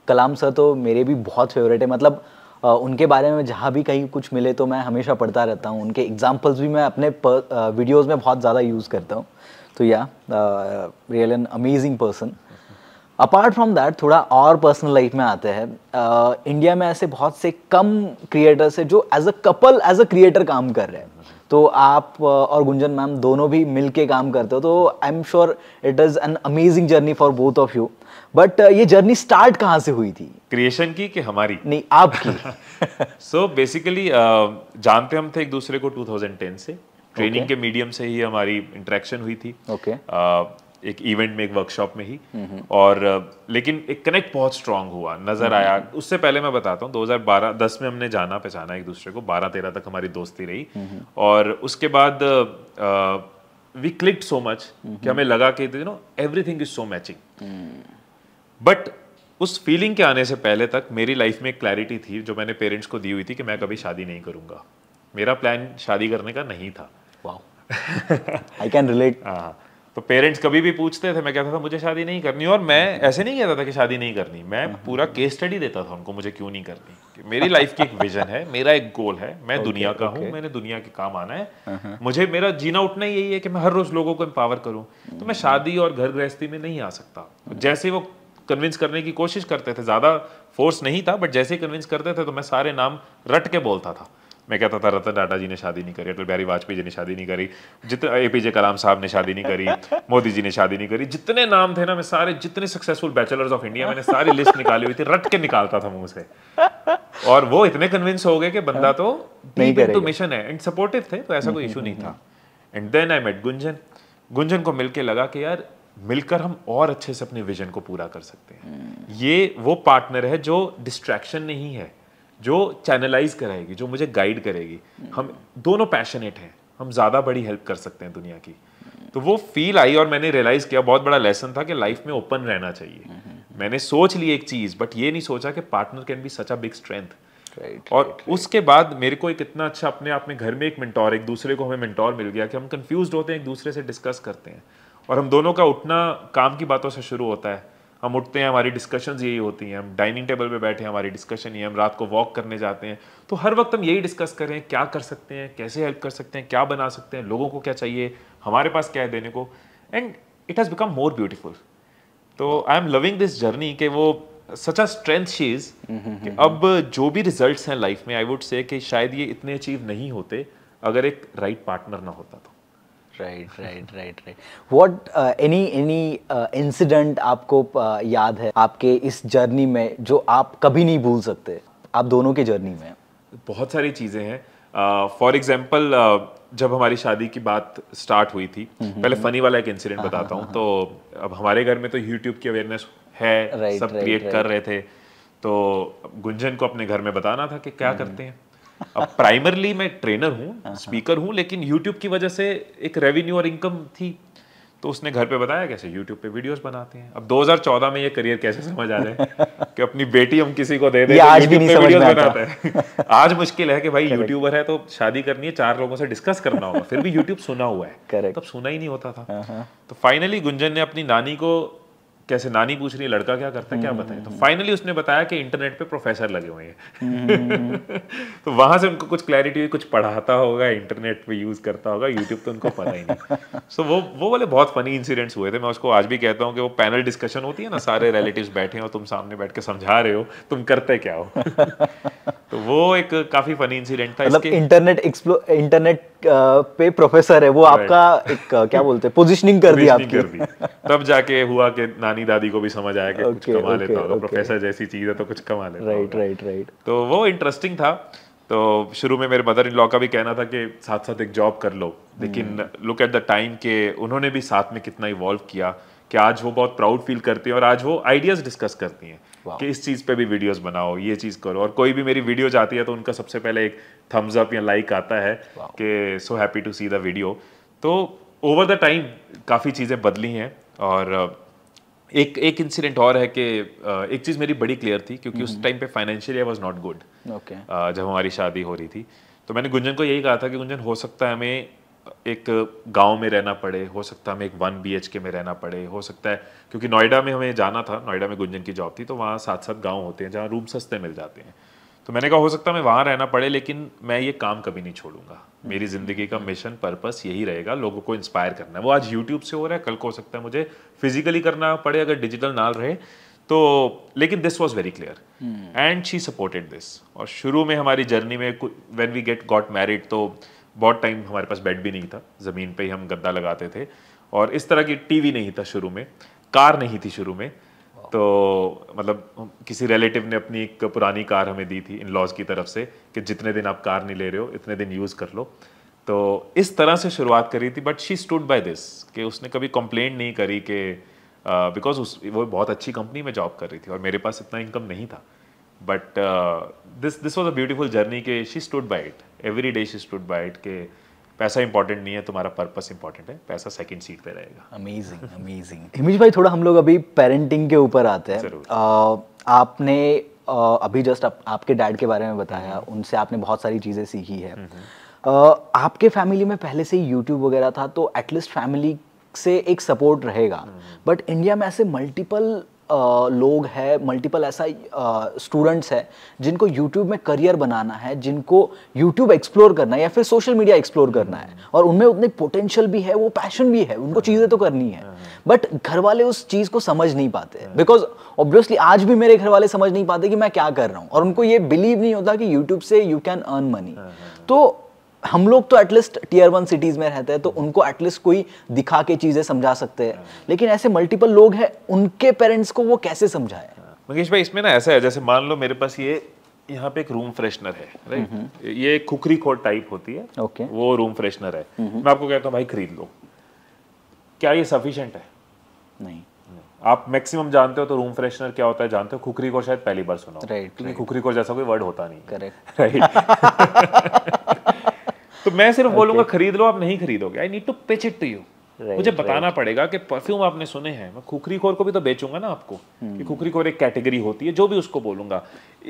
Kalam sir तो मेरे भी बहुत फेवरेट है मतलब uh, उनके बारे में जहाँ भी कहीं कुछ मिले तो मैं हमेशा पढ़ता रहता हूँ उनके एग्जाम्पल्स भी मैं अपने वीडियोज़ uh, में बहुत ज़्यादा यूज़ करता हूँ तो या real an amazing person apart from that थोड़ा और पर्सनल लाइफ में आते हैं इंडिया में ऐसे बहुत से कम क्रिएटर्स है जो as a couple as a creator काम कर रहे हैं तो आप और गुंजन मैम दोनों भी मिल के काम करते हो तो I am sure it is an amazing journey for both of you but ये जर्नी स्टार्ट कहाँ से हुई थी क्रिएशन की कि हमारी नहीं आपकी सो बेसिकली so uh, जानते हम थे एक दूसरे को 2010 से ट्रेनिंग okay. के मीडियम से ही हमारी इंटरेक्शन हुई थी ओके okay. uh, एक इवेंट में एक वर्कशॉप में ही और लेकिन एक कनेक्ट बहुत स्ट्रांग हुआ नज़र आया उससे पहले मैं बताता हूँ 2012 10 में हमने जाना पहचाना एक दूसरे को 12 13 तक हमारी दोस्ती रही और उसके बाद वी क्लिक सो मच कि हमें लगा कि you know everything is so matching but उस फीलिंग के आने से पहले तक मेरी लाइफ में एक क्लैरिटी थी जो मैंने पेरेंट्स को दी हुई थी कि मैं कभी शादी नहीं करूँगा मेरा प्लान शादी करने का नहीं था आई कैन रिलेट हाँ तो पेरेंट्स कभी भी पूछते थे मैं कहता था मुझे शादी नहीं करनी और मैं ऐसे नहीं कहता था कि शादी नहीं करनी मैं हाँ। पूरा केस स्टडी देता था उनको मुझे क्यों नहीं करनी मेरी लाइफ की एक विजन है मेरा एक गोल है मैं okay, दुनिया का okay. हूँ मैंने दुनिया के काम आना है हाँ, हाँ। मुझे मेरा जीना उठना यही है कि मैं हर रोज लोगों को एम्पावर करूँ तो मैं hmm. शादी और घर गृहस्थी में नहीं आ सकता hmm. जैसे वो कन्विंस करने की कोशिश करते थे ज़्यादा फोर्स नहीं था बट जैसे ही कन्विंस करते थे तो मैं सारे नाम रट के बोलता था मैं कहता था रतन टाटा जी ने शादी नहीं करी अटल बिहारी वाजपेयी जी ने शादी नहीं करी जितने ए पी जे कलाम साहब ने शादी नहीं करी मोदी जी ने शादी नहीं करी जितने नाम थे ना मैं सारे जितने सक्सेसफुल बैचलर्स ऑफ इंडिया मैंने सारी लिस्ट निकाली हुई थी रट के निकालता था मुंह से और वो इतने कन्विंस हो गए कि बंदा तो मिशन है एंड सपोर्टिव थे तो ऐसा कोई इशू नहीं था and then I met Gunjan Gunjan को मिलकर लगा कि यार मिलकर हम और अच्छे से अपने विजन को पूरा कर सकते हैं हम्म। ये वो पार्टनर है जो डिस्ट्रैक्शन नहीं है जो चैनलाइज कराएगी जो मुझे गाइड करेगी हम दोनों पैशनेट हैं हम ज़्यादा बड़ी हेल्प कर सकते हैं दुनिया की तो वो फील आई और मैंने रियलाइज़ किया बहुत बड़ा लेसन था कि लाइफ में ओपन रहना चाहिए हम्म, हम्म, हम्म। मैंने सोच ली एक चीज़ बट ये नहीं सोचा कि partner can be such a big strength Right, और right, right. उसके बाद मेरे को एक इतना अच्छा अपने आप में घर में एक मिनटोर एक दूसरे को हमें मेंटोर मिल गया कि हम कंफ्यूज होते हैं एक दूसरे से डिस्कस करते हैं और हम दोनों का उठना काम की बातों से शुरू होता है हम उठते हैं हमारी डिस्कशंस यही होती हैं हम डाइनिंग टेबल पे बैठे हैं हमारी डिस्कशन ये हम रात को वॉक करने जाते हैं तो हर वक्त हम यही डिस्कस करें क्या कर सकते हैं कैसे हेल्प कर सकते हैं क्या बना सकते हैं लोगों को क्या चाहिए हमारे पास क्या है देने को and it has become more beautiful तो I am loving this journey कि वो such a strength she is कि हम्म, हम्म। अब जो भी रिजल्ट्स हैं लाइफ में आई वुड से कि शायद ये इतने अचीव नहीं होते अगर एक राइट right पार्टनर ना होता तो right right right right what any any incident आपको uh, याद है आपके इस जर्नी में जो आप कभी नहीं भूल सकते आप दोनों के जर्नी में बहुत सारी चीज़ें हैं फॉर uh, एग्जाम्पल uh, जब हमारी शादी की बात स्टार्ट हुई थी हम्म, हम्म, पहले फनी हम्म। वाला एक इंसिडेंट हाँ, हाँ, बताता हूँ हाँ, तो अब हमारे घर में तो यूट्यूब की अवेयरनेस है right, सब क्रिएट right, right. कर रहे थे तो गुंजन को अपने घर में बताना था कि क्या करते हैं अब प्राइमरली मैं ट्रेनर हूँ स्पीकर हाँ, हाँ। हूँ लेकिन यूट्यूब की वजह से एक रेवेन्यू और इनकम थी तो उसने घर पे बताया कैसे यूट्यूब पे वीडियोस बनाते हैं अब 2014 में ये करियर कैसे समझ आ जाए कि अपनी बेटी हम किसी को दे दें तो आज भी नहीं समझ में बनाते हैं आज मुश्किल है कि भाई यूट्यूबर है तो शादी करनी है चार लोगों से डिस्कस करना होगा फिर भी यूट्यूब सुना हुआ है तब सुना ही नहीं होता था हाँ, तो फाइनली गुंजन ने अपनी नानी को कैसे नानी पूछ रही है लड़का क्या करता है क्या बताए तो फाइनली हम्म। उसने बताया कि इंटरनेट पे प्रोफेसर लगे हुए हैं हम्म। तो वहां से उनको कुछ क्लैरिटी हुई कुछ पढ़ाता होगा इंटरनेट पे यूज करता होगा यूट्यूब तो उनको पता ही नहीं सो so, वो वो वाले बहुत फनी इंसिडेंट्स हुए थे मैं उसको आज भी कहता हूँ कि वो पैनल डिस्कशन होती है ना सारे रिलेटिव बैठे हो तुम सामने बैठ के समझा रहे हो तुम करते क्या हो तो वो एक काफी फनी इंसिडेंट था मतलब इंटरनेट इंटरनेट uh, पे प्रोफेसर है वो आपका एक uh, क्या बोलते हैं पोजिशनिंग कर दी आपकी कर दी तब जाके हुआ कि नानी दादी को भी समझ आया कि okay, कुछ कमा okay, लेता होगा okay. प्रोफेसर जैसी चीज़ है तो कुछ कमा लेता राइट राइट राइट तो वो इंटरेस्टिंग था तो शुरू में मेरे मदर इन लॉ का भी कहना था कि साथ साथ एक जॉब कर लो hmm. लेकिन लुक एट द टाइम के उन्होंने भी साथ में कितना इवॉल्व किया कि आज वो बहुत प्राउड फील करती हैं और आज वो आइडियाज़ डिस्कस करती हैं कि इस चीज़ पे भी वीडियोस बनाओ ये चीज़ करो और कोई भी मेरी वीडियो जाती है तो उनका सबसे पहले एक थम्स अप या लाइक आता है कि so happy to see the video तो ओवर द टाइम काफ़ी चीज़ें बदली हैं और एक एक इंसिडेंट और है कि एक चीज़ मेरी बड़ी क्लियर थी क्योंकि उस टाइम हम्म। पे financially I was not good जब हमारी शादी हो रही थी तो मैंने गुंजन को यही कहा था कि गुंजन हो सकता है हमें एक गांव में रहना पड़े हो सकता है हमें एक वन बी के में रहना पड़े हो सकता है क्योंकि नोएडा में हमें जाना था नोएडा में गुंजन की जॉब थी तो वहाँ साथ साथ गाँव होते हैं जहाँ रूम सस्ते मिल जाते हैं तो मैंने कहा हो सकता है मैं वहाँ रहना पड़े लेकिन मैं ये काम कभी नहीं छोड़ूंगा मेरी ज़िंदगी का मिशन पर्पस यही रहेगा लोगों को इंस्पायर करना है वो आज यूट्यूब से हो रहा है कल को हो सकता है मुझे फिजिकली करना पड़े अगर डिजिटल ना रहे तो लेकिन this was very clear and she supported this और शुरू में हमारी जर्नी में when we get got married तो बहुत टाइम हमारे पास बेड भी नहीं था ज़मीन पे ही हम गद्दा लगाते थे और इस तरह की टीवी नहीं था शुरू में कार नहीं थी शुरू में तो मतलब किसी रिलेटिव ने अपनी एक पुरानी कार हमें दी थी इन लॉज की तरफ से कि जितने दिन आप कार नहीं ले रहे हो इतने दिन यूज़ कर लो तो इस तरह से शुरुआत करी थी but she stood by this कि उसने कभी कंप्लेंट नहीं करी कि बिकॉज उस वो बहुत अच्छी कंपनी में जॉब कर रही थी और मेरे पास इतना इनकम नहीं था but this this was a beautiful journey के she stood by it every day she stood by it के पैसा इंपॉर्टेंट नहीं है तुम्हारा पर्पस इंपॉर्टेंट है पैसा सेकंड सीट पे रहेगा अमेजिंग अमेजिंग हिमेश भाई थोड़ा हम लोग अभी पेरेंटिंग के ऊपर आते हैं आपने आ, अभी जस्ट आप, आपके डैड के बारे में बताया हम्म। उनसे आपने बहुत सारी चीज़ें सीखी है आ, हम्म, हम्म। आपके फैमिली में पहले से ही यूट्यूब वगैरह था तो एटलीस्ट फैमिली से एक सपोर्ट रहेगा बट इंडिया में ऐसे मल्टीपल लोग हैं मल्टीपल ऐसा स्टूडेंट्स हैं जिनको यूट्यूब में करियर बनाना है जिनको यूट्यूब एक्सप्लोर करना है या फिर सोशल मीडिया एक्सप्लोर करना है hmm. और उनमें उतने पोटेंशियल भी है वो पैशन भी है उनको hmm. चीज़ें तो करनी है बट hmm. घर वाले उस चीज़ को समझ नहीं पाते बिकॉज ऑब्वियसली आज भी मेरे घर वाले समझ नहीं पाते कि मैं क्या कर रहा हूँ और उनको ये बिलीव नहीं होता कि यूट्यूब से यू कैन अर्न मनी तो हम लोग तो एटलीस्ट टीयर वन सिटीज़ में रहते हैं तो उनको एटलीस्ट कोई दिखा के चीज़ें समझा सकते हैं हाँ। लेकिन ऐसे मल्टीपल लोग हैं उनके पेरेंट्स को वो कैसे समझाए हाँ। मुकेश भाई इसमें ना ऐसा है जैसे मान लो मेरे पास ये यहाँ पे एक रूम फ्रेशनर है राइट हम्म। ये खुकरी खोट टाइप होती है ओके वो रूम फ्रेशनर है हम्म। मैं आपको कहता हूँ भाई खरीद लो क्या ये सफिशियंट है नहीं आप मैक्सिमम जानते हो तो रूम फ्रेशनर क्या होता है जानते हो खुकरी को शायद पहली बार सुना राइट क्योंकि खुकरी को जैसा कोई वर्ड होता नहीं करेक्ट राइट तो मैं सिर्फ okay. बोलूंगा खरीद लो आप नहीं खरीदोगे I need to pitch it to you Right, मुझे बताना right. पड़ेगा कि परफ्यूम आपने सुने हैं मैं खुखरी खोर को भी तो बेचूंगा ना आपको hmm. कि खुखरी खोर एक कैटेगरी होती है जो भी उसको बोलूंगा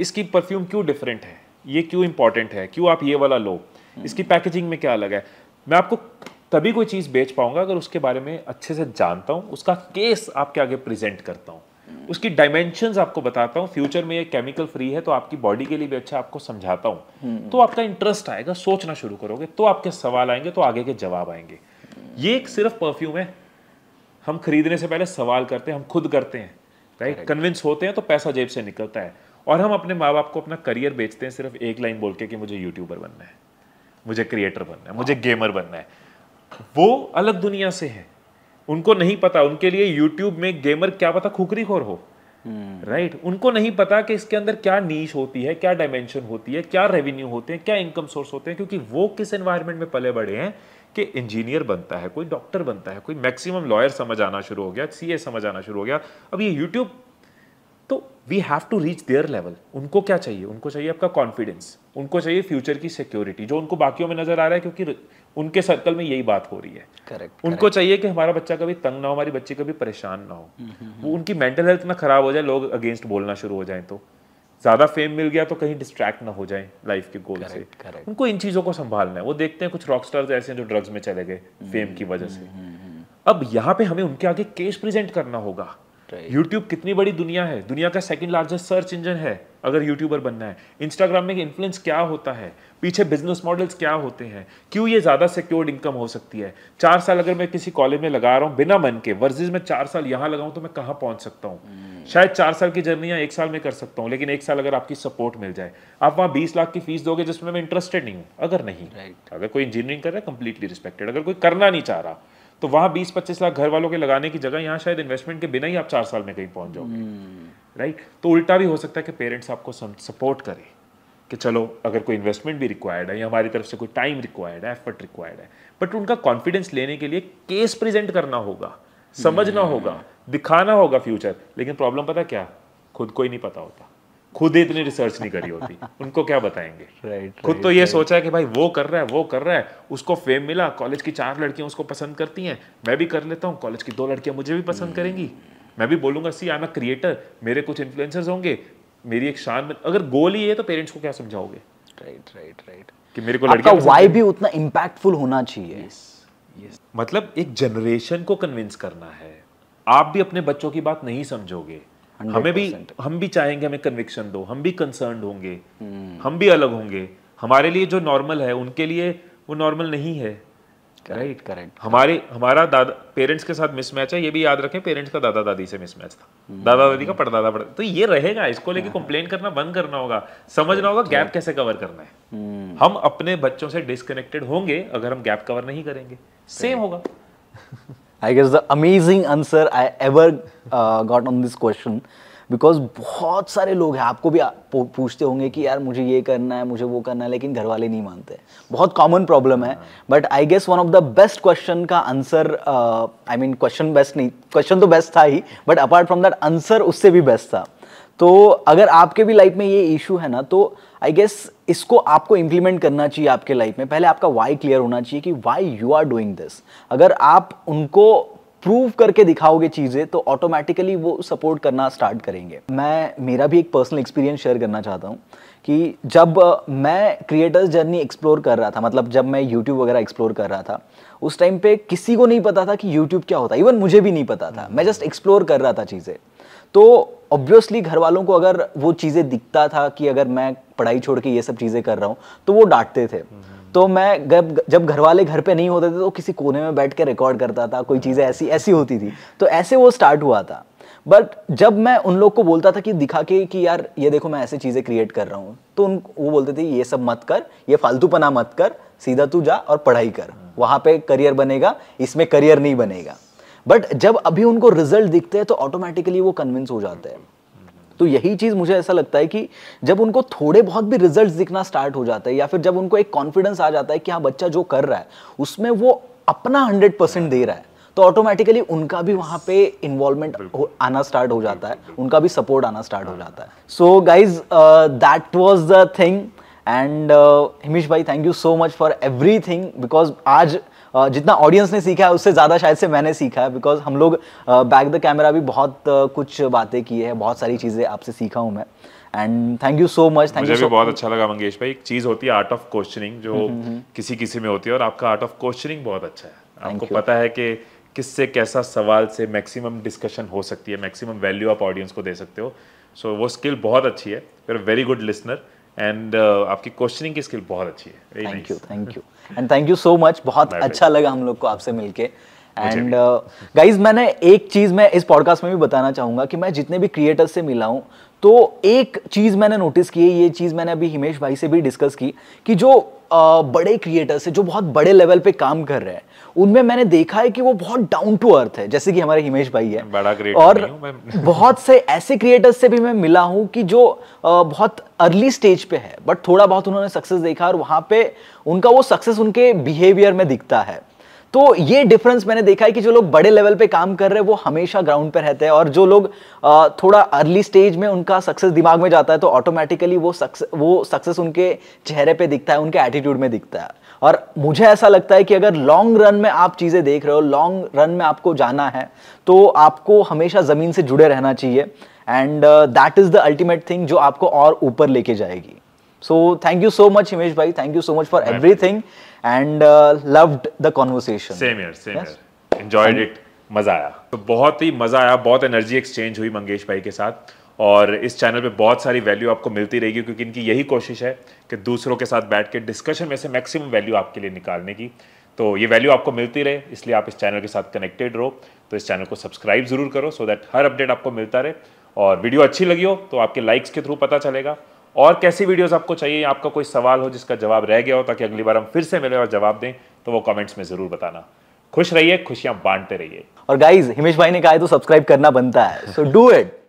इसकी परफ्यूम क्यों डिफरेंट है ये क्यों इंपॉर्टेंट है क्यों आप ये वाला लो hmm. इसकी पैकेजिंग में क्या अलग है मैं आपको तभी कोई चीज़ बेच पाऊंगा अगर उसके बारे में अच्छे से जानता हूँ उसका केस आपके आगे प्रेजेंट करता हूँ उसकी डायमेंशन आपको बताता हूँ फ्यूचर में ये केमिकल फ्री है तो आपकी बॉडी के लिए भी अच्छा आपको समझाता हूँ हम्म। तो आपका इंटरेस्ट आएगा सोचना शुरू करोगे तो आपके सवाल आएंगे तो आगे के जवाब आएंगे ये एक सिर्फ परफ्यूम है हम खरीदने से पहले सवाल करते हैं हम खुद करते हैं राइट कन्विंस होते हैं तो पैसा जेब से निकलता है और हम अपने माँ बाप को अपना करियर बेचते हैं सिर्फ एक लाइन बोल के कि मुझे यूट्यूबर बनना है मुझे क्रिएटर बनना है मुझे गेमर हाँ। बनना है वो अलग दुनिया से है उनको नहीं पता उनके लिए यूट्यूब में गेमर क्या पता खुकरी खोर हो राइट हम्म। right? उनको नहीं पता कि इसके अंदर क्या नीच होती है क्या डायमेंशन होती है क्या रेवेन्यू होते हैं क्या इनकम सोर्स होते हैं क्योंकि वो किस एनवायरनमेंट में पले बड़े हैं कि इंजीनियर बनता है कोई डॉक्टर बनता है कोई मैक्सिमम लॉयर समझ आना शुरू हो गया सी समझ आना शुरू हो गया अब ये यूट्यूब तो we have to reach there level उनको क्या चाहिए उनको चाहिए आपका कॉन्फिडेंस उनको चाहिए फ्यूचर की सिक्योरिटी जो उनको बाकियों में नजर आ रहा है क्योंकि उनके सर्कल में यही बात हो रही है करेक्ट उनको correct. चाहिए कि हमारा बच्चा कभी तंग ना हो हमारी बच्ची कभी परेशान ना हो हम्म, हम्म, वो हम्म। उनकी मेंटल हेल्थ ना खराब हो जाए लोग अगेंस्ट बोलना शुरू हो जाए तो ज़्यादा फेम मिल गया तो कहीं डिस्ट्रैक्ट ना हो जाए लाइफ के गोल से उनको इन चीज़ों को संभालना है वो देखते हैं कुछ रॉक स्टार्स ऐसे हैं जो ड्रग्स में चले गए फेम की वजह से अब यहाँ पे हमें उनके आगे केस प्रेजेंट करना होगा यूट्यूब कितनी बड़ी दुनिया है दुनिया का सेकंड लार्जेस्ट सर्च इंजन है अगर यूट्यूबर बनना है इंस्टाग्राम में इन्फ्लुएंस क्या होता है पीछे बिजनेस मॉडल्स क्या होते हैं क्यों ये ज़्यादा सिक्योर्ड इनकम हो सकती है चार साल अगर मैं किसी कॉलेज में लगा रहा हूँ बिना मन के वर्जिज में चार साल यहाँ लगाऊँ तो मैं कहाँ पहुंच सकता हूँ hmm. शायद चार साल की जर्नी एक साल में कर सकता हूँ लेकिन एक साल अगर आपकी सपोर्ट मिल जाए आप वहाँ बीस लाख की फीस दोगे जिसमें मैं इंटरेस्टेड नहीं हूँ अगर नहीं अगर कोई इंजीनियरिंग कर रहा है कंप्लीटली रिस्पेक्टेड अगर कोई करना नहीं चाह रहा तो वहाँ बीस पच्चीस लाख घर वालों के लगाने की जगह यहाँ शायद इन्वेस्टमेंट के बिना ही आप चार साल में कहीं पहुँच जाओगे राइट हम्म। तो उल्टा भी हो सकता है कि पेरेंट्स आपको सपोर्ट करें कि चलो अगर कोई इन्वेस्टमेंट भी रिक्वायर्ड है या हमारी तरफ से कोई टाइम रिक्वायर्ड है एफर्ट रिक्वायर्ड है बट उनका कॉन्फिडेंस लेने के लिए केस प्रेजेंट करना होगा समझना हम्म। होगा दिखाना होगा फ्यूचर लेकिन प्रॉब्लम पता क्या खुद को ही नहीं पता होता खुद इतनी रिसर्च नहीं करी होती उनको क्या बताएंगे right, खुद तो ये right. सोचा है कि भाई वो कर रहा है वो कर रहा है उसको फेम मिला कॉलेज की चार लड़कियां उसको पसंद करती हैं मैं भी कर लेता हूँ कॉलेज की दो लड़कियां मुझे भी पसंद hmm. करेंगी मैं भी बोलूंगा सी आना क्रिएटर मेरे कुछ इन्फ्लुएंसर्स होंगे मेरी एक शान अगर गोल ही है तो पेरेंट्स को क्या समझाओगे राइट राइट राइट कि मेरे को लड़का वाई भी उतना इम्पैक्टफुल होना चाहिए मतलब एक जनरेशन को कन्विंस करना है आप भी अपने बच्चों की बात नहीं समझोगे हमें भी हम भी चाहेंगे हमें कन्विक्शन दो हम भी कंसर्न होंगे हम्म। हम भी अलग होंगे हमारे लिए जो नॉर्मल है उनके लिए वो नॉर्मल नहीं है राइट करेक्ट हमारे हमारा दादा पेरेंट्स के साथ मिसमैच है ये भी याद रखें पेरेंट्स का दादा दादी से मिसमैच था हम्म। दादा दादी का पड़दादा पड़ तो ये रहेगा इसको लेके कंप्लेन हाँ, हाँ। करना बंद करना होगा समझना होगा गैप कैसे कवर करना है हम्म। हम अपने बच्चों से डिस्कनेक्टेड होंगे अगर हम गैप कवर नहीं करेंगे सेम होगा I guess the amazing answer I ever got on this question because बहुत सारे लोग हैं आपको भी पूछते होंगे कि यार मुझे ये करना है मुझे वो करना है लेकिन घर वाले नहीं मानते बहुत कॉमन प्रॉब्लम है but I guess one of the best question का answer I mean question best नहीं क्वेश्चन तो बेस्ट था ही but apart from that answer उससे भी बेस्ट था तो अगर आपके भी लाइफ में ये इशू है ना तो आई गेस इसको आपको इम्प्लीमेंट करना चाहिए आपके लाइफ में पहले आपका वाई क्लियर होना चाहिए कि why you are doing this अगर आप उनको प्रूव करके दिखाओगे चीज़ें तो ऑटोमेटिकली वो सपोर्ट करना स्टार्ट करेंगे मैं मेरा भी एक पर्सनल एक्सपीरियंस शेयर करना चाहता हूँ कि जब मैं क्रिएटर्स जर्नी एक्सप्लोर कर रहा था मतलब जब मैं यूट्यूब वगैरह एक्सप्लोर कर रहा था उस टाइम पे किसी को नहीं पता था कि यूट्यूब क्या होता इवन मुझे भी नहीं पता था मैं जस्ट एक्सप्लोर कर रहा था चीज़ें तो ऑब्वियसली घर वालों को अगर वो चीज़ें दिखता था कि अगर मैं पढ़ाई छोड़ के ये सब चीज़ें कर रहा हूँ तो वो डांटते थे हम्म। तो मैं जब जब घर वाले घर पे नहीं होते थे तो किसी कोने में बैठ के रिकॉर्ड करता था कोई चीज़ें ऐसी ऐसी होती थी तो ऐसे वो स्टार्ट हुआ था बट जब मैं उन लोग को बोलता था कि दिखा के कि यार ये देखो मैं ऐसे चीज़ें क्रिएट कर रहा हूँ तो उन वो बोलते थे ये सब मत कर ये फालतूपना मत कर सीधा तू जा और पढ़ाई कर हम्म। वहाँ पे करियर बनेगा इसमें करियर नहीं बनेगा बट जब अभी उनको रिजल्ट दिखते हैं तो ऑटोमेटिकली वो कन्विंस हो जाते हैं तो यही चीज मुझे ऐसा लगता है कि जब उनको थोड़े बहुत भी रिजल्ट दिखना स्टार्ट हो जाता है या फिर जब उनको एक कॉन्फिडेंस आ जाता है कि हाँ बच्चा जो कर रहा है उसमें वो अपना हंड्रेड परसेंट दे रहा है तो ऑटोमेटिकली उनका भी वहां पे इन्वॉल्वमेंट आना स्टार्ट हो जाता है उनका भी सपोर्ट आना स्टार्ट हो जाता है so guys that was the thing and Himesh भाई thank you so much for everything because आज जितना ऑडियंस ने सीखा है उससे ज़्यादा शायद से मैंने सीखा है बिकॉज हम लोग बैक द कैमरा भी बहुत कुछ बातें की है बहुत सारी चीज़ें आपसे सीखा हूँ मैं and thank you so much thank you बहुत अच्छा लगा मंगेश भाई एक चीज़ होती है आर्ट ऑफ क्वेश्चनिंग जो हम्म, हम्म, हम्म। किसी किसी में होती है और आपका आर्ट ऑफ क्वेश्चनिंग बहुत अच्छा है आपको पता है कि किससे कैसा सवाल से मैक्सिमम डिस्कशन हो सकती है मैक्सिमम वैल्यू आप ऑडियंस को दे सकते हो सो so, वो स्किल बहुत अच्छी है very good listener and uh, आपकी क्वेश्चनिंग की स्किल बहुत अच्छी है thank you thank you and thank you so much बहुत My अच्छा लगा हम लोग को आपसे मिलके एंड गाइज uh, मैंने एक चीज़ मैं इस पॉडकास्ट में भी बताना चाहूंगा कि मैं जितने भी क्रिएटर्स से मिला हूँ तो एक चीज़ मैंने नोटिस की है ये चीज़ मैंने अभी हिमेश भाई से भी डिस्कस की कि जो बड़े क्रिएटर्स है जो बहुत बड़े लेवल पे काम कर रहे हैं उनमें मैंने देखा है कि वो बहुत डाउन टू अर्थ है जैसे कि हमारे हिमेश भाई है बड़ा और बहुत से ऐसे क्रिएटर्स से भी मैं मिला हूँ कि जो बहुत अर्ली स्टेज पे है बट थोड़ा बहुत उन्होंने सक्सेस देखा और वहाँ पे उनका वो सक्सेस उनके बिहेवियर में दिखता है तो ये डिफरेंस मैंने देखा है कि जो लोग बड़े लेवल पे काम कर रहे हैं वो हमेशा ग्राउंड पे रहते हैं और जो लोग थोड़ा अर्ली स्टेज में उनका सक्सेस दिमाग में जाता है तो ऑटोमेटिकली वो सक्सेस वो सक्सेस उनके चेहरे पे दिखता है उनके एटीट्यूड में दिखता है और मुझे ऐसा लगता है कि अगर लॉन्ग रन में आप चीज़ें देख रहे हो लॉन्ग रन में आपको जाना है तो आपको हमेशा ज़मीन से जुड़े रहना चाहिए and that is the ultimate thing जो आपको और ऊपर लेके जाएगी so thank you so much Himesh भाई thank you so much for everything and loved the conversation same here same here enjoyed it मज़ा आया तो बहुत ही मज़ा आया बहुत एनर्जी एक्सचेंज हुई मंगेश भाई के साथ और इस चैनल पे बहुत सारी वैल्यू आपको मिलती रहेगी क्योंकि इनकी यही कोशिश है कि दूसरों के साथ बैठ के डिस्कशन में से मैक्सिमम वैल्यू आपके लिए निकालने की तो ये वैल्यू आपको मिलती रहे इसलिए आप इस चैनल के साथ कनेक्टेड रहो तो इस चैनल को सब्सक्राइब ज़रूर करो सो so दैट हर अपडेट आपको मिलता रहे और वीडियो अच्छी लगी हो तो आपके लाइक्स के थ्रू पता चलेगा और कैसी वीडियोस आपको चाहिए आपका कोई सवाल हो जिसका जवाब रह गया हो ताकि अगली बार हम फिर से मिले और जवाब दें तो वो कमेंट्स में ज़रूर बताना खुश रहिए खुशियां बांटते रहिए और गाइज हिमेश भाई ने कहा है तो सब्सक्राइब करना बनता है सो डू इट